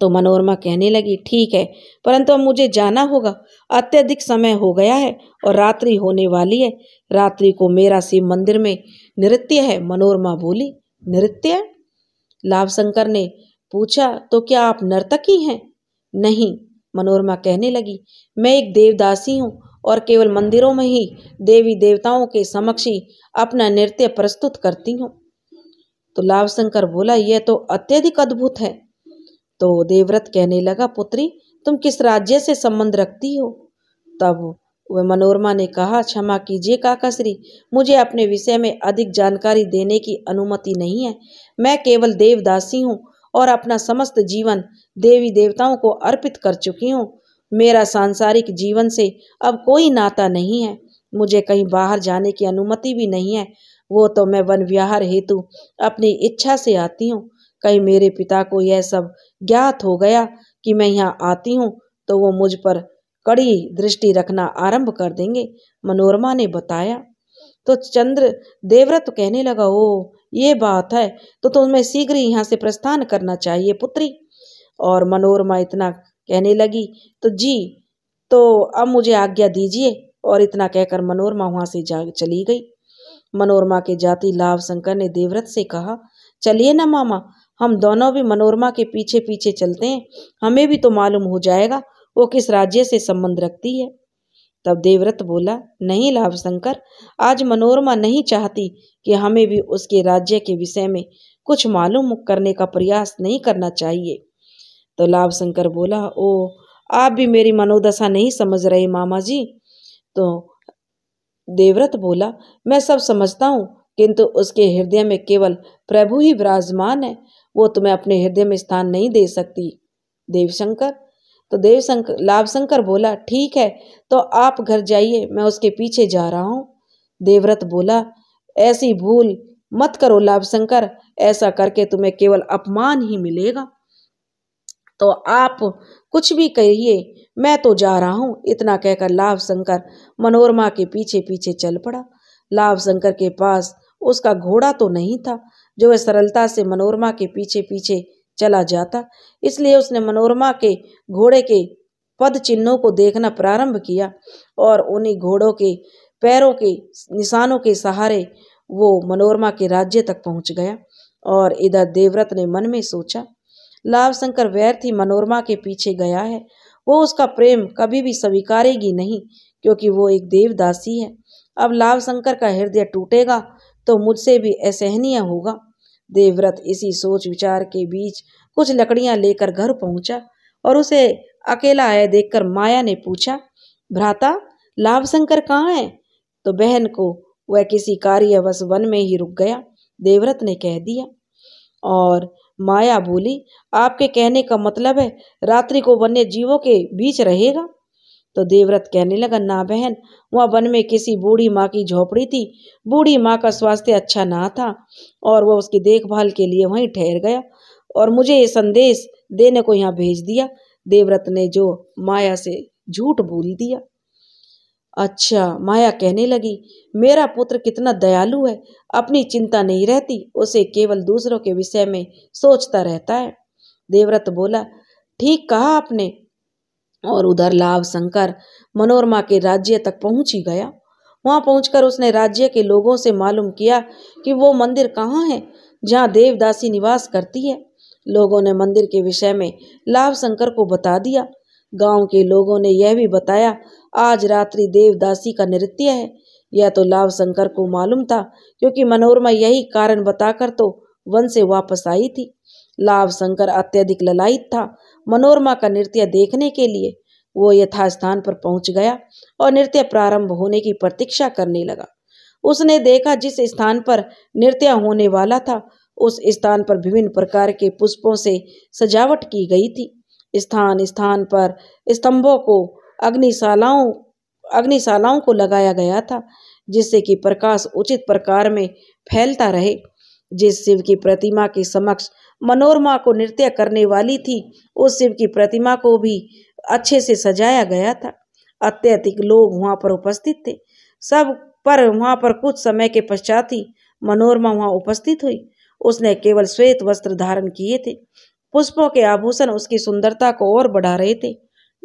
तो मनोरमा कहने लगी ठीक है परंतु अब मुझे जाना होगा अत्यधिक समय हो गया है और रात्रि होने वाली है रात्रि को मेरा शिव मंदिर में नृत्य है मनोरमा बोली नृत्य लाभ शंकर ने पूछा तो क्या आप नर्तकी हैं नहीं मनोरमा कहने लगी मैं एक देवदासी हूँ और केवल मंदिरों में ही देवी देवताओं के समक्ष ही अपना नृत्य प्रस्तुत करती हूँ तो लाभ शंकर बोला यह तो अत्यधिक अद्भुत है तो देवव्रत कहने लगा पुत्री तुम किस राज्य से संबंध रखती हो तब वह मनोरमा ने कहा क्षमा कीजिए काकाश्री मुझे अपने विषय में अधिक जानकारी देने की अनुमति नहीं है मैं केवल देवदासी हूँ और अपना समस्त जीवन देवी देवताओं को अर्पित कर चुकी हूँ मेरा सांसारिक जीवन से अब कोई नाता नहीं है मुझे कहीं बाहर जाने की अनुमति भी नहीं है वो तो मैं वन विहार हेतु अपनी इच्छा से आती हूँ कहीं मेरे पिता को यह सब ज्ञात हो गया कि मैं यहाँ आती हूँ तो वो मुझ पर कड़ी दृष्टि रखना आरंभ कर देंगे मनोरमा ने बताया तो चंद्र देवव्रत कहने लगा ओ ये बात है तो तुम्हें शीघ्र ही यहाँ से प्रस्थान करना चाहिए पुत्री और मनोरमा इतना कहने लगी तो जी तो अब मुझे आज्ञा दीजिए और इतना कहकर मनोरमा वहाँ से जा चली गई मनोरमा के जाति लाभ शंकर ने देवव्रत से कहा चलिए ना मामा हम दोनों भी मनोरमा के पीछे पीछे चलते हैं हमें भी तो मालूम हो जाएगा वो किस राज्य से संबंध रखती है तब देवव्रत बोला नहीं लाभ शंकर आज मनोरमा नहीं चाहती कि हमें भी उसके राज्य के विषय में कुछ मालूम करने का प्रयास नहीं करना चाहिए तो लाभ शंकर बोला ओ आप भी मेरी मनोदशा नहीं समझ रहे मामा जी तो देवव्रत बोला मैं सब समझता हूँ किंतु उसके हृदय में केवल प्रभु ही विराजमान है वो तुम्हें अपने हृदय में स्थान नहीं दे सकती देवशंकर तो देव शंकर लाभ शंकर बोला ठीक है तो आप घर जाइए मैं उसके पीछे जा रहा हूँ देवव्रत बोला ऐसी भूल मत करो लाभ शंकर ऐसा करके तुम्हें केवल अपमान ही मिलेगा तो आप कुछ भी कहिए मैं तो जा रहा हूँ इतना कहकर लाभ शंकर मनोरमा के पीछे पीछे चल पड़ा लाभ शंकर के पास उसका घोड़ा तो नहीं था जो वह सरलता से मनोरमा के पीछे पीछे चला जाता इसलिए उसने मनोरमा के घोड़े के पद चिन्हों को देखना प्रारंभ किया और उन्हीं घोड़ों के पैरों के निशानों के सहारे वो मनोरमा के राज्य तक पहुंच गया और इधर देवव्रत ने मन में सोचा लाभ शंकर ही मनोरमा के पीछे गया है वो उसका प्रेम कभी भी स्वीकारेगी नहीं क्योंकि वो एक देवदासी है अब लाभ शंकर का हृदय टूटेगा तो मुझसे भी असहनीय होगा देवव्रत इसी सोच विचार के बीच कुछ लकड़ियां लेकर घर पहुंचा और उसे अकेला आया देखकर माया ने पूछा भ्राता लाभ शंकर कहाँ है तो बहन को वह किसी कार्यवश वन में ही रुक गया देवव्रत ने कह दिया और माया बोली आपके कहने का मतलब है रात्रि को वन्य जीवों के बीच रहेगा तो देवव्रत कहने लगा ना बहन वह वन में किसी बूढ़ी माँ की झोपड़ी थी बूढ़ी माँ का स्वास्थ्य अच्छा ना था और वह उसकी देखभाल के लिए वहीं ठहर गया और मुझे ये संदेश देने को यहाँ भेज दिया देवव्रत ने जो माया से झूठ बोल दिया अच्छा माया कहने लगी मेरा पुत्र कितना दयालु है अपनी चिंता नहीं रहती उसे केवल दूसरों के विषय में सोचता रहता है देवव्रत बोला ठीक कहा आपने और उधर लाभ शंकर मनोरमा के राज्य तक पहुंच ही गया वहां पहुंचकर उसने राज्य के लोगों से मालूम किया कि वो मंदिर कहाँ है जहाँ देवदासी निवास करती है लोगों ने मंदिर के विषय में लाभ शंकर को बता दिया गांव के लोगों ने यह भी बताया आज रात्रि देवदासी का नृत्य है यह तो लाभ शंकर को मालूम था क्योंकि मनोरमा यही कारण बताकर तो वन से वापस आई थी लाभ शंकर अत्यधिक ललायित था मनोरमा का नृत्य देखने के लिए वो यथास्थान पर पहुंच गया और नृत्य प्रारंभ होने की प्रतीक्षा करने लगा उसने देखा जिस स्थान पर नृत्य होने वाला था उस स्थान पर विभिन्न प्रकार के पुष्पों से सजावट की गई थी स्थान स्थान पर स्तंभों को अग्निशालाओं अग्निशालाओं को लगाया गया था जिससे कि प्रकाश उचित प्रकार में फैलता रहे जिस शिव की प्रतिमा के समक्ष मनोरमा को नृत्य करने वाली थी उस शिव की प्रतिमा को भी अच्छे से सजाया गया था अत्यधिक लोग वहाँ पर उपस्थित थे सब पर वहाँ पर कुछ समय के पश्चात ही मनोरमा वहाँ उपस्थित हुई उसने केवल श्वेत वस्त्र धारण किए थे पुष्पों के आभूषण उसकी सुंदरता को और बढ़ा रहे थे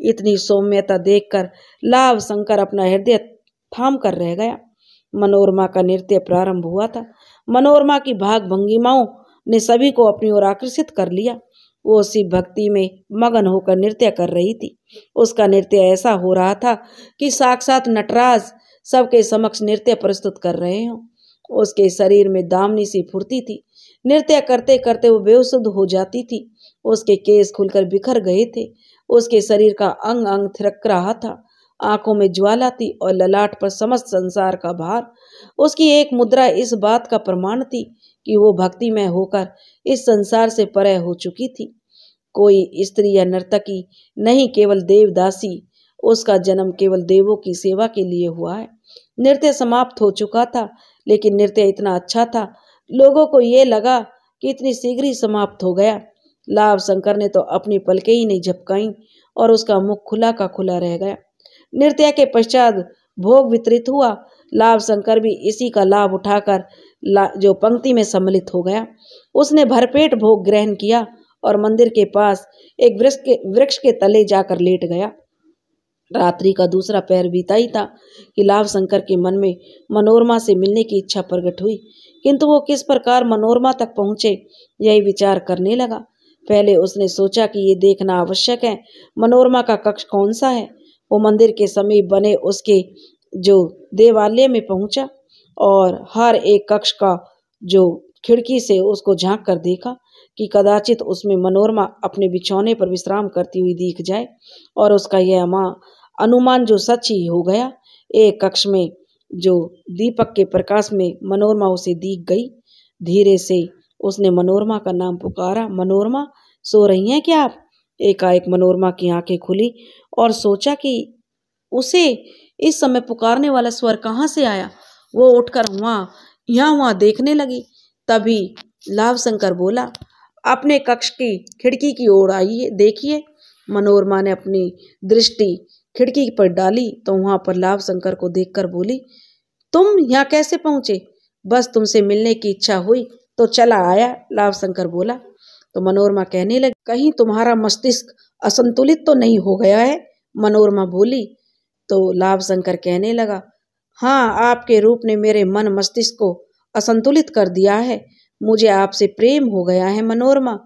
इतनी सौम्यता देखकर लाभ शंकर अपना हृदय थाम कर रह गया मनोरमा का नृत्य प्रारंभ हुआ था मनोरमा की भाग भंगिमाओं ने सभी को अपनी ओर आकर्षित कर लिया वो शिव भक्ति में मगन होकर नृत्य कर रही थी उसका नृत्य ऐसा हो रहा था कि साक्षात नटराज सबके समक्ष नृत्य प्रस्तुत कर रहे हों उसके शरीर में दामनी सी फुर्ती थी नृत्य करते करते वो बेवसुद्ध हो जाती थी उसके केस खुलकर बिखर गए थे उसके शरीर का अंग अंग थिरक रहा था आंखों में ज्वाला थी और ललाट पर समस्त संसार का भार उसकी एक मुद्रा इस बात का प्रमाण थी कि वो भक्तिमय होकर इस संसार से परे हो चुकी थी कोई स्त्री या नर्तकी नहीं केवल देवदासी उसका जन्म केवल देवों की सेवा के लिए हुआ है नृत्य समाप्त हो चुका था लेकिन नृत्य इतना अच्छा था लोगों को ये लगा कि इतनी शीघ्र ही समाप्त हो गया लाभ शंकर ने तो अपनी पलके ही नहीं झपकाई और उसका मुख खुला का खुला रह गया नृत्य के पश्चात भोग वितरित हुआ लाभ शंकर भी इसी का लाभ उठाकर जो पंक्ति में सम्मिलित हो गया उसने भरपेट भोग ग्रहण किया और मंदिर के पास एक वृक्ष के वृक्ष के तले जाकर लेट गया रात्रि का दूसरा पैर बीता ही था कि लाभ शंकर के मन में मनोरमा से मिलने की इच्छा प्रकट हुई किंतु वो किस प्रकार मनोरमा तक पहुंचे यही विचार करने लगा पहले उसने सोचा कि ये देखना आवश्यक है मनोरमा का कक्ष कौन सा है वो मंदिर के समीप बने उसके जो देवालय में पहुंचा और हर एक कक्ष का जो खिड़की से उसको झांक कर देखा कि कदाचित उसमें मनोरमा अपने बिछौने पर विश्राम करती हुई दिख जाए और उसका यह अमा अनुमान जो सच ही हो गया एक कक्ष में जो दीपक के प्रकाश में मनोरमा उसे दिख गई धीरे से उसने मनोरमा का नाम पुकारा मनोरमा सो रही हैं क्या आप एकाएक मनोरमा की आंखें खुली और सोचा कि उसे इस समय पुकारने वाला स्वर कहाँ से आया वो उठकर वहाँ यहाँ वहाँ देखने लगी तभी लाभ शंकर बोला अपने कक्ष की खिड़की की ओर आइए देखिए मनोरमा ने अपनी दृष्टि खिड़की पर डाली तो वहाँ पर लाभ शंकर को देखकर बोली तुम यहाँ कैसे पहुँचे बस तुमसे मिलने की इच्छा हुई तो चला आया लाभ शंकर बोला तो मनोरमा कहने लगी कहीं तुम्हारा मस्तिष्क असंतुलित तो नहीं हो गया है मनोरमा बोली तो लाभ शंकर कहने लगा हाँ आपके रूप ने मेरे मन मस्तिष्क को असंतुलित कर दिया है मुझे आपसे प्रेम हो गया है मनोरमा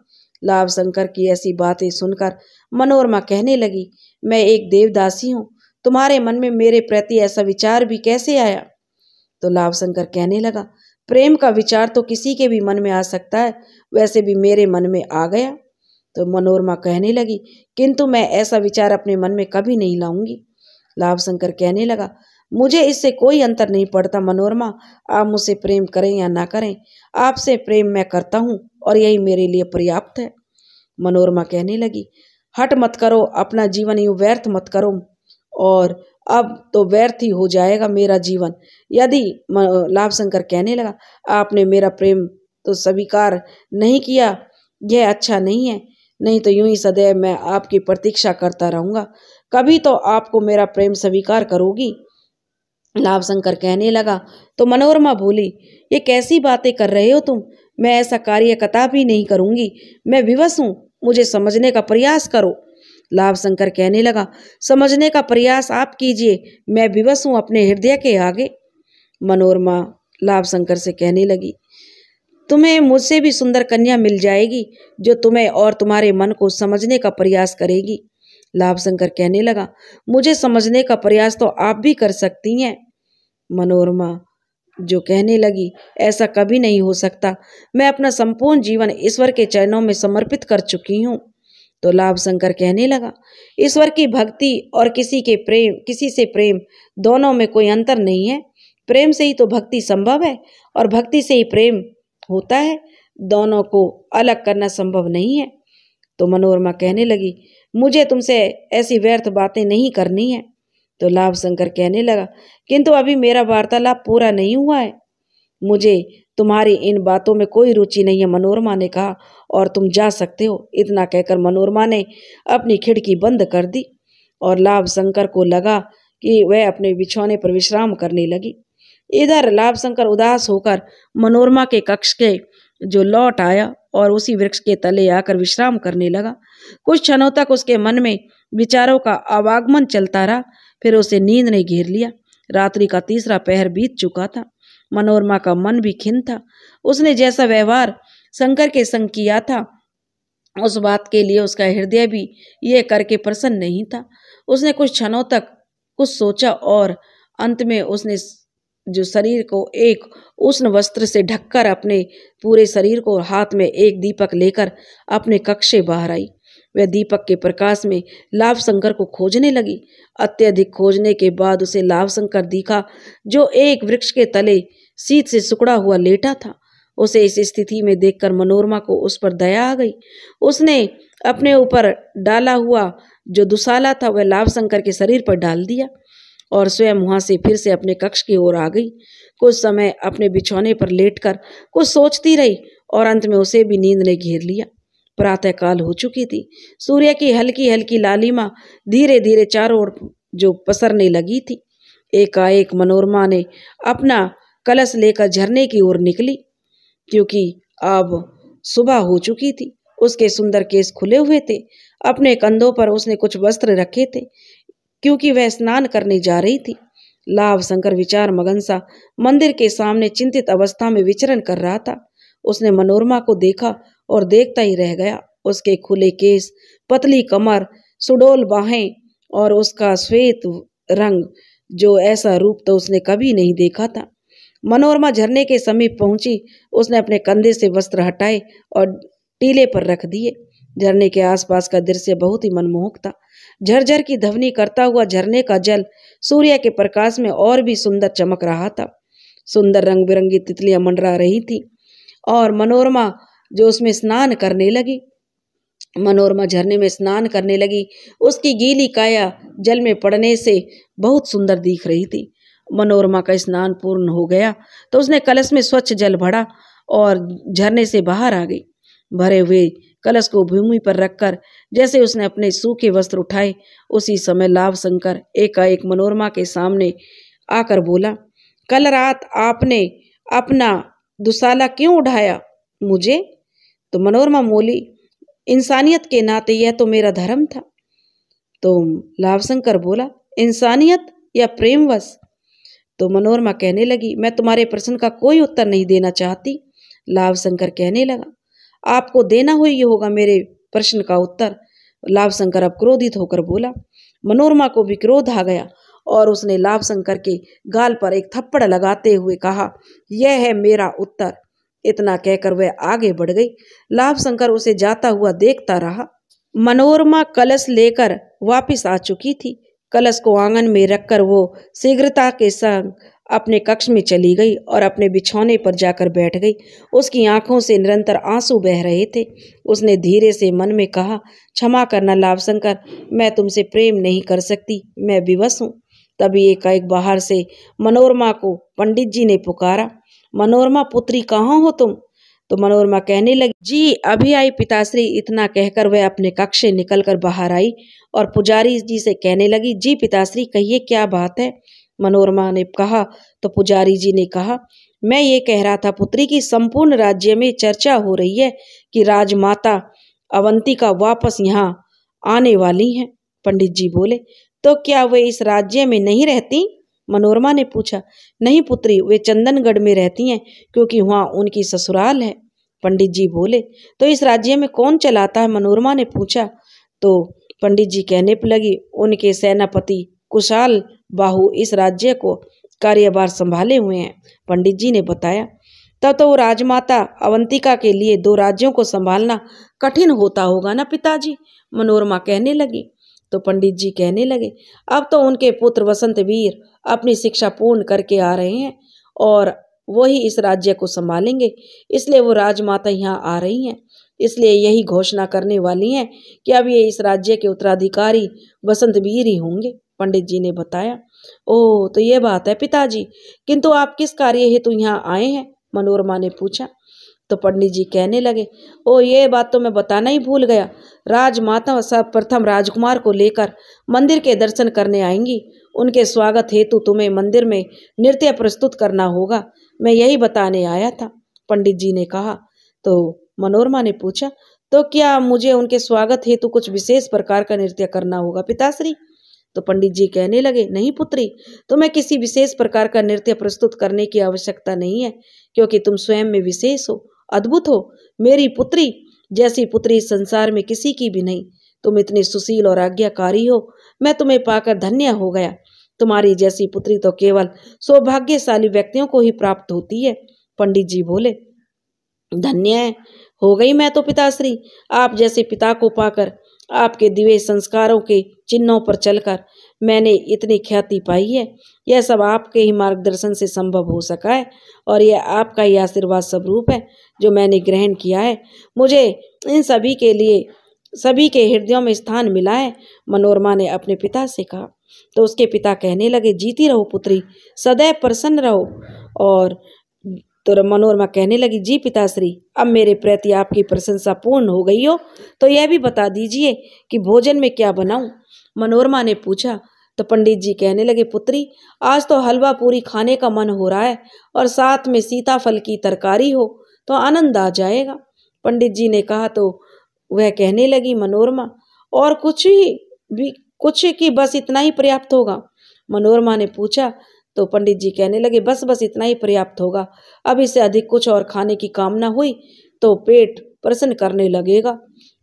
लाभ शंकर की ऐसी बातें सुनकर मनोरमा कहने लगी मैं एक देवदासी हूँ तुम्हारे मन में मेरे प्रति ऐसा विचार भी कैसे आया तो लाभ शंकर कहने लगा प्रेम का विचार तो किसी के भी मन में आ सकता है वैसे भी मेरे मन में आ गया तो मनोरमा कहने लगी किंतु मैं ऐसा विचार अपने मन में कभी नहीं लाऊंगी लाभ शंकर कहने लगा मुझे इससे कोई अंतर नहीं पड़ता मनोरमा आप मुझसे प्रेम करें या ना करें आपसे प्रेम मैं करता हूँ और यही मेरे लिए पर्याप्त है मनोरमा कहने लगी हट मत करो अपना जीवन यूँ व्यर्थ मत करो और अब तो व्यर्थ ही हो जाएगा मेरा जीवन यदि लाभ शंकर कहने लगा आपने मेरा प्रेम तो स्वीकार नहीं किया यह अच्छा नहीं है नहीं तो यूं ही सदैव मैं आपकी प्रतीक्षा करता रहूँगा कभी तो आपको मेरा प्रेम स्वीकार करोगी लाभ शंकर कहने लगा तो मनोरमा बोली ये कैसी बातें कर रहे हो तुम मैं ऐसा कार्य भी नहीं करूंगी मैं विवश हूँ मुझे समझने का प्रयास करो लाभ शंकर कहने लगा समझने का प्रयास आप कीजिए मैं विवश हूँ अपने हृदय के आगे मनोरमा लाभ शंकर से कहने लगी तुम्हें मुझसे भी सुंदर कन्या मिल जाएगी जो तुम्हें और तुम्हारे मन को समझने का प्रयास करेगी लाभ शंकर कहने लगा मुझे समझने का प्रयास तो आप भी कर सकती हैं मनोरमा जो कहने लगी ऐसा कभी नहीं हो सकता मैं अपना संपूर्ण जीवन ईश्वर के चरणों में समर्पित कर चुकी हूँ तो लाभ शंकर कहने लगा ईश्वर की भक्ति और किसी के प्रेम किसी से प्रेम दोनों में कोई अंतर नहीं है प्रेम से ही तो भक्ति संभव है और भक्ति से ही प्रेम होता है दोनों को अलग करना संभव नहीं है तो मनोरमा कहने लगी मुझे तुमसे ऐसी व्यर्थ बातें नहीं करनी है तो लाभ शंकर कहने लगा किंतु अभी मेरा वार्तालाप पूरा नहीं हुआ है मुझे तुम्हारी इन बातों में कोई रुचि नहीं है मनोरमा ने कहा और तुम जा सकते हो इतना कहकर मनोरमा ने अपनी खिड़की बंद कर दी और लाभ शंकर को लगा कि वह अपने बिछौने पर विश्राम करने लगी इधर लाभ शंकर उदास होकर मनोरमा के कक्ष के जो लौट आया और उसी वृक्ष के तले आकर विश्राम करने लगा कुछ क्षणों तक उसके मन में विचारों का आवागमन चलता रहा फिर उसे नींद ने घेर लिया रात्रि का तीसरा पहर बीत चुका था मनोरमा का मन भी खिन था उसने जैसा व्यवहार शंकर के संग किया था उस बात के लिए उसका हृदय भी ये करके प्रसन्न नहीं था उसने कुछ क्षणों तक कुछ सोचा और अंत में उसने जो शरीर को एक उष्ण वस्त्र से ढककर अपने पूरे शरीर को हाथ में एक दीपक लेकर अपने कक्षे बाहर आई वह दीपक के प्रकाश में लाभ शंकर को खोजने लगी अत्यधिक खोजने के बाद उसे लाभ शंकर दिखा जो एक वृक्ष के तले सीत से सुकड़ा हुआ लेटा था उसे इस स्थिति में देखकर मनोरमा को उस पर दया आ गई उसने अपने ऊपर डाला हुआ जो दुसाला था वह लाभ शंकर के शरीर पर डाल दिया और स्वयं वहाँ से फिर से अपने कक्ष की ओर आ गई कुछ समय अपने बिछौने पर लेटकर कुछ सोचती रही और अंत में उसे भी नींद ने घेर लिया प्रातःकाल हो चुकी थी सूर्य की हल्की हल्की लालिमा धीरे धीरे चारों ओर जो पसरने लगी थी एकाएक मनोरमा ने अपना कलश लेकर झरने की ओर निकली क्योंकि अब सुबह हो चुकी थी उसके सुंदर केस खुले हुए थे अपने कंधों पर उसने कुछ वस्त्र रखे थे क्योंकि वह स्नान करने जा रही थी लाभ शंकर विचार मगन सा मंदिर के सामने चिंतित अवस्था में विचरण कर रहा था उसने मनोरमा को देखा और देखता ही रह गया उसके खुले केस पतली कमर सुडोल बाहें और उसका श्वेत रंग जो ऐसा रूप तो उसने कभी नहीं देखा था मनोरमा झरने के समीप पहुंची उसने अपने कंधे से वस्त्र हटाए और टीले पर रख दिए झरने के आसपास का दृश्य बहुत ही मनमोहक था झरझर की धवनी करता हुआ झरने का जल सूर्य के प्रकाश में और भी सुंदर चमक रहा था सुंदर रंग बिरंगी तितलियां मंडरा रही थी और मनोरमा जो उसमें स्नान करने लगी मनोरमा झरने में स्नान करने लगी उसकी गीली काया जल में पड़ने से बहुत सुंदर दिख रही थी मनोरमा का स्नान पूर्ण हो गया तो उसने कलश में स्वच्छ जल भरा और झरने से बाहर आ गई भरे हुए कलश को भूमि पर रखकर जैसे उसने अपने सूखे वस्त्र उठाए उसी समय लाभ शंकर एकाएक मनोरमा के सामने आकर बोला कल रात आपने अपना दुशाला क्यों उठाया मुझे तो मनोरमा मोली इंसानियत के नाते यह तो मेरा धर्म था तो लाभशंकर बोला इंसानियत या प्रेमवश तो मनोरमा कहने लगी मैं तुम्हारे प्रश्न का कोई उत्तर नहीं देना चाहती लाभशंकर कहने लगा आपको देना हो ही होगा मेरे प्रश्न का उत्तर लाभशंकर अब क्रोधित होकर बोला मनोरमा को भी क्रोध आ गया और उसने लाभशंकर के गाल पर एक थप्पड़ लगाते हुए कहा यह है मेरा उत्तर इतना कहकर वह आगे बढ़ गई लाभ शंकर उसे जाता हुआ देखता रहा मनोरमा कलश लेकर वापस आ चुकी थी कलश को आंगन में रखकर वो शीघ्रता के संग अपने कक्ष में चली गई और अपने बिछौने पर जाकर बैठ गई उसकी आंखों से निरंतर आंसू बह रहे थे उसने धीरे से मन में कहा क्षमा करना लाभशंकर मैं तुमसे प्रेम नहीं कर सकती मैं विवश हूँ तभी एकाएक बाहर से मनोरमा को पंडित जी ने पुकारा मनोरमा पुत्री कहाँ हो तुम तो मनोरमा कहने लगी जी अभी आई पिताश्री इतना कहकर वह अपने कक्ष से निकलकर बाहर आई और पुजारी जी से कहने लगी जी पिताश्री कहिए क्या बात है मनोरमा ने कहा तो पुजारी जी ने कहा मैं ये कह रहा था पुत्री की संपूर्ण राज्य में चर्चा हो रही है कि राजमाता अवंती का वापस यहाँ आने वाली हैं पंडित जी बोले तो क्या वे इस राज्य में नहीं रहती मनोरमा ने पूछा नहीं पुत्री वे चंदनगढ़ में रहती हैं क्योंकि वहाँ उनकी ससुराल है पंडित जी बोले तो इस राज्य में कौन चलाता है मनोरमा ने पूछा तो पंडित जी कहने पर लगी उनके सेनापति कुशाल बाहु इस राज्य को कार्यभार संभाले हुए हैं पंडित जी ने बताया तब तो वो राजमाता अवंतिका के लिए दो राज्यों को संभालना कठिन होता होगा ना पिताजी मनोरमा कहने लगी तो पंडित जी कहने लगे अब तो उनके पुत्र वसंत वीर अपनी शिक्षा पूर्ण करके आ रहे हैं और वही इस राज्य को संभालेंगे इसलिए वो राजमाता यहाँ आ रही हैं इसलिए यही घोषणा करने वाली हैं कि अब ये इस राज्य के उत्तराधिकारी बसंत वीर ही होंगे पंडित जी ने बताया ओह तो ये बात है पिताजी किंतु आप किस कार्य हेतु यहाँ आए हैं मनोरमा ने पूछा तो पंडित जी कहने लगे ओ ये बात तो मैं बताना ही भूल गया राजमाता सब प्रथम राजकुमार को लेकर मंदिर के दर्शन करने आएंगी उनके स्वागत हेतु तुम्हें मंदिर में नृत्य प्रस्तुत करना होगा मैं यही बताने आया था पंडित जी ने कहा तो मनोरमा ने पूछा तो क्या मुझे उनके स्वागत हेतु कुछ विशेष प्रकार का नृत्य करना होगा पिताश्री तो पंडित जी कहने लगे नहीं पुत्री तुम्हें किसी विशेष प्रकार का नृत्य प्रस्तुत करने की आवश्यकता नहीं है क्योंकि तुम स्वयं में विशेष हो अद्भुत हो मेरी पुत्री जैसी पुत्री संसार में किसी की भी नहीं तुम इतने सुशील और आज्ञाकारी हो मैं तुम्हें पाकर धन्य हो गया तुम्हारी जैसी पुत्री तो केवल सौभाग्यशाली व्यक्तियों को ही प्राप्त होती है पंडित जी बोले धन्य हो गई मैं तो पिताश्री आप जैसे पिता को पाकर आपके दिव्य संस्कारों के चिन्हों पर चलकर मैंने इतनी ख्याति पाई है यह सब आपके ही मार्गदर्शन से संभव हो सका है और यह आपका ही आशीर्वाद स्वरूप है जो मैंने ग्रहण किया है मुझे इन सभी के लिए सभी के हृदयों में स्थान मिला है मनोरमा ने अपने पिता से कहा तो उसके पिता कहने लगे जीती रहो पुत्री सदैव प्रसन्न रहो और तो मनोरमा कहने लगी जी पिताश्री अब मेरे प्रति आपकी प्रशंसा पूर्ण हो गई हो तो यह भी बता दीजिए कि भोजन में क्या बनाऊं मनोरमा ने पूछा तो पंडित जी कहने लगे पुत्री आज तो हलवा पूरी खाने का मन हो रहा है और साथ में सीताफल की तरकारी हो तो आनंद आ जाएगा पंडित जी ने कहा तो वह कहने लगी मनोरमा और कुछ ही भी कुछ कि बस इतना ही पर्याप्त होगा मनोरमा ने पूछा तो पंडित जी कहने लगे बस बस इतना ही पर्याप्त होगा अब इसे अधिक कुछ और खाने की कामना हुई तो पेट प्रसन्न करने लगेगा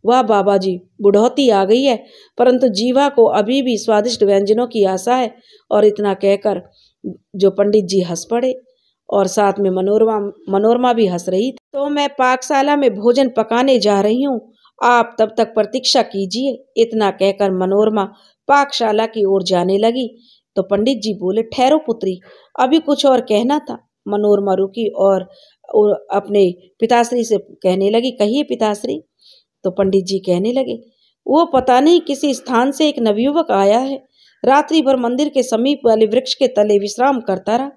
वाह बाबा जी बुढ़ौती आ गई है परंतु जीवा को अभी भी स्वादिष्ट व्यंजनों की आशा है और इतना कहकर जो पंडित जी हंस पड़े और साथ में मनोरमा मनोरमा भी हंस रही थी तो मैं पाकशाला में भोजन पकाने जा रही हूँ आप तब तक प्रतीक्षा कीजिए इतना कहकर मनोरमा पाकशाला की ओर जाने लगी तो पंडित जी बोले ठहरो पुत्री अभी कुछ और कहना था मनोरमा रुकी और अपने पिताश्री से कहने लगी कहिए पिताश्री तो पंडित जी कहने लगे वो पता नहीं किसी स्थान से एक नवयुवक आया है रात्रि भर मंदिर के समीप वाले वृक्ष के तले विश्राम करता रहा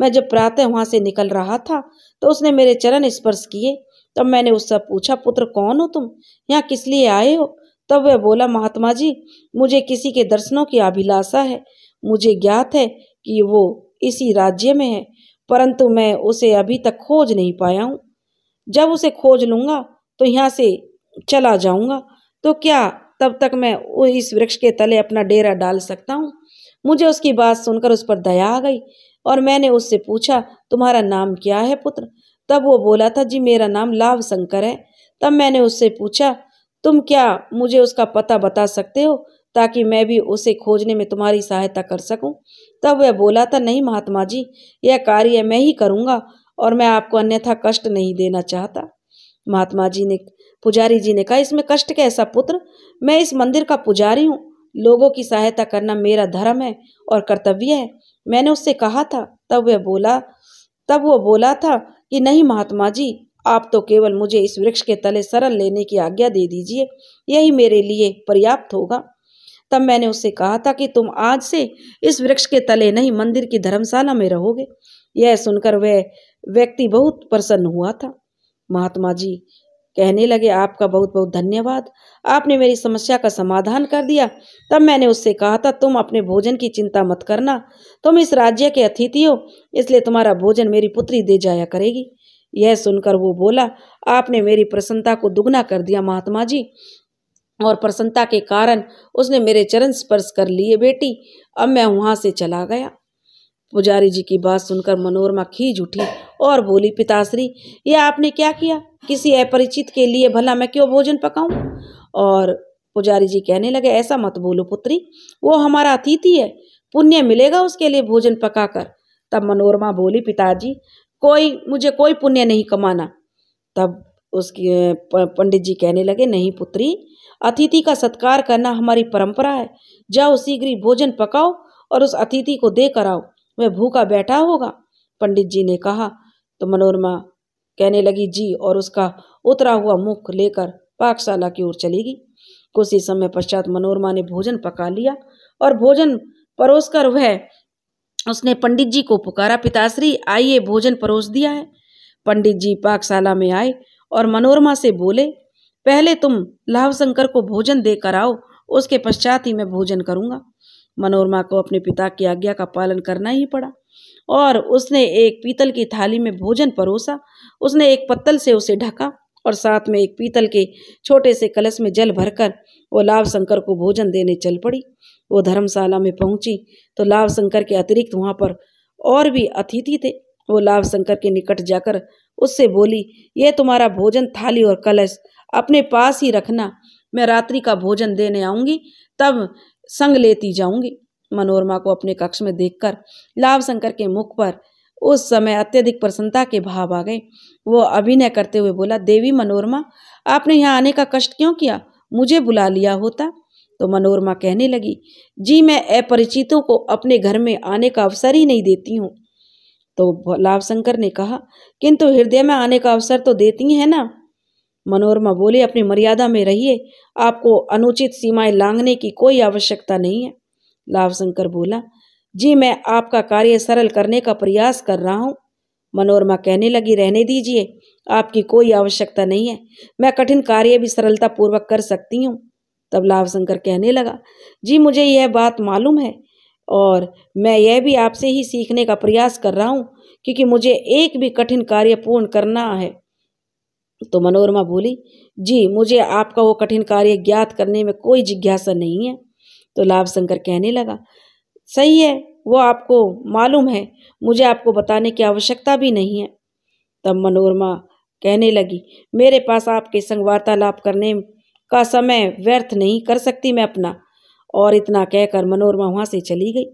मैं जब प्रातः वहाँ से निकल रहा था तो उसने मेरे चरण स्पर्श किए तब मैंने उससे पूछा पुत्र कौन हो तुम यहाँ किस लिए आए हो तब वह बोला महात्मा जी मुझे किसी के दर्शनों की अभिलाषा है मुझे ज्ञात है कि वो इसी राज्य में है परंतु मैं उसे अभी तक खोज नहीं पाया हूँ जब उसे खोज लूँगा तो यहाँ से चला जाऊँगा तो क्या तब तक मैं इस वृक्ष के तले अपना डेरा डाल सकता हूँ मुझे उसकी बात सुनकर उस पर दया आ गई और मैंने उससे पूछा तुम्हारा नाम क्या है पुत्र तब वो बोला था जी मेरा नाम लाभ शंकर है तब मैंने उससे पूछा तुम क्या मुझे उसका पता बता सकते हो ताकि मैं भी उसे खोजने में तुम्हारी सहायता कर सकूं? तब वह बोला था नहीं महात्मा जी यह कार्य मैं ही करूंगा और मैं आपको अन्यथा कष्ट नहीं देना चाहता महात्मा जी ने पुजारी जी ने कहा इसमें कष्ट कैसा पुत्र मैं इस मंदिर का पुजारी हूँ लोगों की सहायता करना मेरा धर्म है और कर्तव्य है मैंने उससे कहा था तब वह बोला तब वह बोला था कि नहीं महात्मा जी आप तो केवल मुझे इस वृक्ष के तले सरल लेने की आज्ञा दे दीजिए यही मेरे लिए पर्याप्त होगा तब मैंने उससे कहा था कि तुम आज से इस वृक्ष के तले नहीं मंदिर की धर्मशाला में रहोगे यह सुनकर वह व्यक्ति बहुत प्रसन्न हुआ था महात्मा जी कहने लगे आपका बहुत बहुत धन्यवाद आपने मेरी समस्या का समाधान कर दिया तब मैंने उससे कहा था तुम अपने भोजन की चिंता मत करना तुम इस राज्य के अतिथि हो इसलिए तुम्हारा भोजन मेरी पुत्री दे जाया करेगी यह सुनकर वो बोला आपने मेरी प्रसन्नता को दुगना कर दिया महात्मा जी और प्रसन्नता के कारण उसने मेरे चरण स्पर्श कर लिए बेटी अब मैं वहाँ से चला गया पुजारी जी की बात सुनकर मनोरमा खींच उठी और बोली पिताश्री यह आपने क्या किया किसी अपरिचित के लिए भला मैं क्यों भोजन पकाऊं और पुजारी जी कहने लगे ऐसा मत बोलो पुत्री वो हमारा अतिथि है पुण्य मिलेगा उसके लिए भोजन पकाकर तब मनोरमा बोली पिताजी कोई मुझे कोई पुण्य नहीं कमाना तब उसकी पंडित जी कहने लगे नहीं पुत्री अतिथि का सत्कार करना हमारी परंपरा है जाओ शीघ्र भोजन पकाओ और उस अतिथि को दे कर आओ वह भूखा बैठा होगा पंडित जी ने कहा तो मनोरमा कहने लगी जी और उसका उतरा हुआ मुख लेकर पाकशाला की ओर चली गई कुछ ही समय पश्चात मनोरमा ने भोजन पका लिया और भोजन परोस कर वह उसने पंडित जी को पुकारा पिताश्री आइए भोजन परोस दिया है पंडित जी पाकशाला में आए और मनोरमा से बोले पहले तुम लाभ शंकर को भोजन देकर आओ उसके पश्चात ही मैं भोजन करूँगा मनोरमा को अपने पिता की आज्ञा का पालन करना ही पड़ा और उसने एक पीतल की थाली में भोजन परोसा उसने एक पत्तल से उसे ढका और साथ में एक पीतल के छोटे से कलश में जल भरकर वो लाभ शंकर को भोजन देने चल पड़ी वो धर्मशाला में पहुंची तो लाभ शंकर के अतिरिक्त वहाँ पर और भी अतिथि थे वो लाभ शंकर के निकट जाकर उससे बोली ये तुम्हारा भोजन थाली और कलश अपने पास ही रखना मैं रात्रि का भोजन देने आऊँगी तब संग लेती जाऊँगी मनोरमा को अपने कक्ष में देखकर लाभ शंकर के मुख पर उस समय अत्यधिक प्रसन्नता के भाव आ गए वो अभिनय करते हुए बोला देवी मनोरमा आपने यहाँ आने का कष्ट क्यों किया मुझे बुला लिया होता तो मनोरमा कहने लगी जी मैं अपरिचितों को अपने घर में आने का अवसर ही नहीं देती हूँ तो लाभशंकर ने कहा किंतु हृदय में आने का अवसर तो देती है ना मनोरमा बोले अपनी मर्यादा में रहिए आपको अनुचित सीमाएं लांघने की कोई आवश्यकता नहीं है लाभशंकर बोला जी मैं आपका कार्य सरल करने का प्रयास कर रहा हूँ मनोरमा कहने लगी रहने दीजिए आपकी कोई आवश्यकता नहीं है मैं कठिन कार्य भी सरलतापूर्वक कर सकती हूँ तब लाभ शंकर कहने लगा जी मुझे यह बात मालूम है और मैं यह भी आपसे ही सीखने का प्रयास कर रहा हूँ क्योंकि मुझे एक भी कठिन कार्य पूर्ण करना है तो मनोरमा बोली जी मुझे आपका वो कठिन कार्य ज्ञात करने में कोई जिज्ञासा नहीं है तो लाभ शंकर कहने लगा सही है वो आपको मालूम है मुझे आपको बताने की आवश्यकता भी नहीं है तब मनोरमा कहने लगी मेरे पास आपके संग वार्तालाप करने का समय व्यर्थ नहीं कर सकती मैं अपना और इतना कहकर मनोरमा वहाँ से चली गई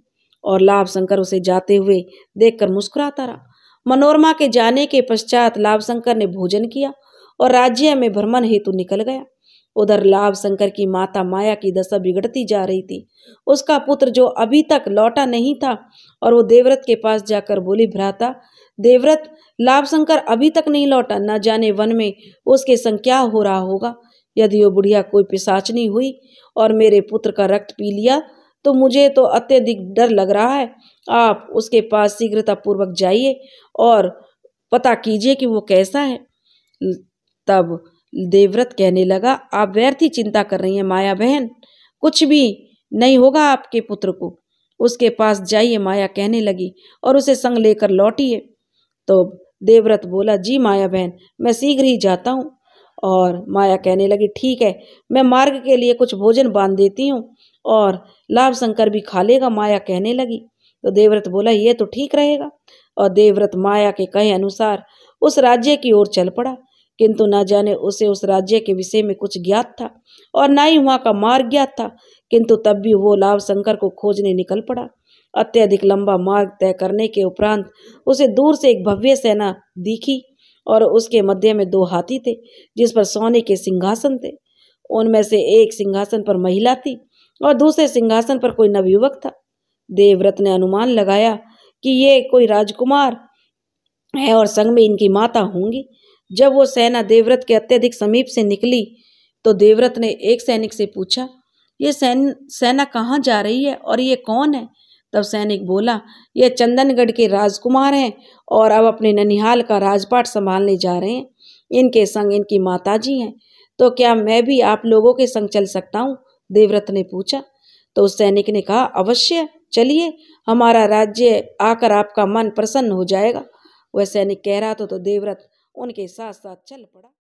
और लाभ शंकर उसे जाते हुए देखकर मुस्कुराता रहा मनोरमा के जाने के पश्चात लाभ शंकर ने भोजन किया और राज्य में भ्रमण हेतु निकल गया उधर लाभ शंकर की माता माया की दशा बिगड़ती जा रही थी उसका पुत्र जो अभी तक लौटा नहीं था और वो देवव्रत के पास जाकर बोली भ्राता देवव्रत लाभ शंकर अभी तक नहीं लौटा न जाने वन में उसके संग क्या हो रहा होगा यदि वो बुढ़िया कोई पिशाचनी हुई और मेरे पुत्र का रक्त पी लिया तो मुझे तो अत्यधिक डर लग रहा है आप उसके पास शीघ्रतापूर्वक जाइए और पता कीजिए कि वो कैसा है तब देवव्रत कहने लगा आप व्यर्थ ही चिंता कर रही हैं माया बहन कुछ भी नहीं होगा आपके पुत्र को उसके पास जाइए माया कहने लगी और उसे संग लेकर लौटिए तो देवव्रत बोला जी माया बहन मैं शीघ्र ही जाता हूँ और माया कहने लगी ठीक है मैं मार्ग के लिए कुछ भोजन बांध देती हूँ और लाभ शंकर भी खा लेगा माया कहने लगी तो देवव्रत बोला ये तो ठीक रहेगा और देवव्रत माया के कहे अनुसार उस राज्य की ओर चल पड़ा किंतु न जाने उसे उस राज्य के विषय में कुछ ज्ञात था और न ही वहाँ का मार्ग ज्ञात था किंतु तब भी वो लाभ शंकर को खोजने निकल पड़ा अत्यधिक लंबा मार्ग तय करने के उपरांत उसे दूर से एक भव्य सेना दिखी और उसके मध्य में दो हाथी थे जिस पर सोने के सिंहासन थे उनमें से एक सिंहासन पर महिला थी और दूसरे सिंहासन पर कोई नवयुवक था देवव्रत ने अनुमान लगाया कि ये कोई राजकुमार है और संग में इनकी माता होंगी जब वो सेना देवव्रत के अत्यधिक समीप से निकली तो देवव्रत ने एक सैनिक से पूछा ये सैन सेना कहाँ जा रही है और ये कौन है तब सैनिक बोला यह चंदनगढ़ के राजकुमार हैं और अब अपने ननिहाल का राजपाट संभालने जा रहे हैं इनके संग इनकी माताजी हैं तो क्या मैं भी आप लोगों के संग चल सकता हूँ देवव्रत ने पूछा तो उस सैनिक ने कहा अवश्य चलिए हमारा राज्य आकर आपका मन प्रसन्न हो जाएगा वह सैनिक कह रहा था तो देवव्रत उनके साथ साथ चल पड़ा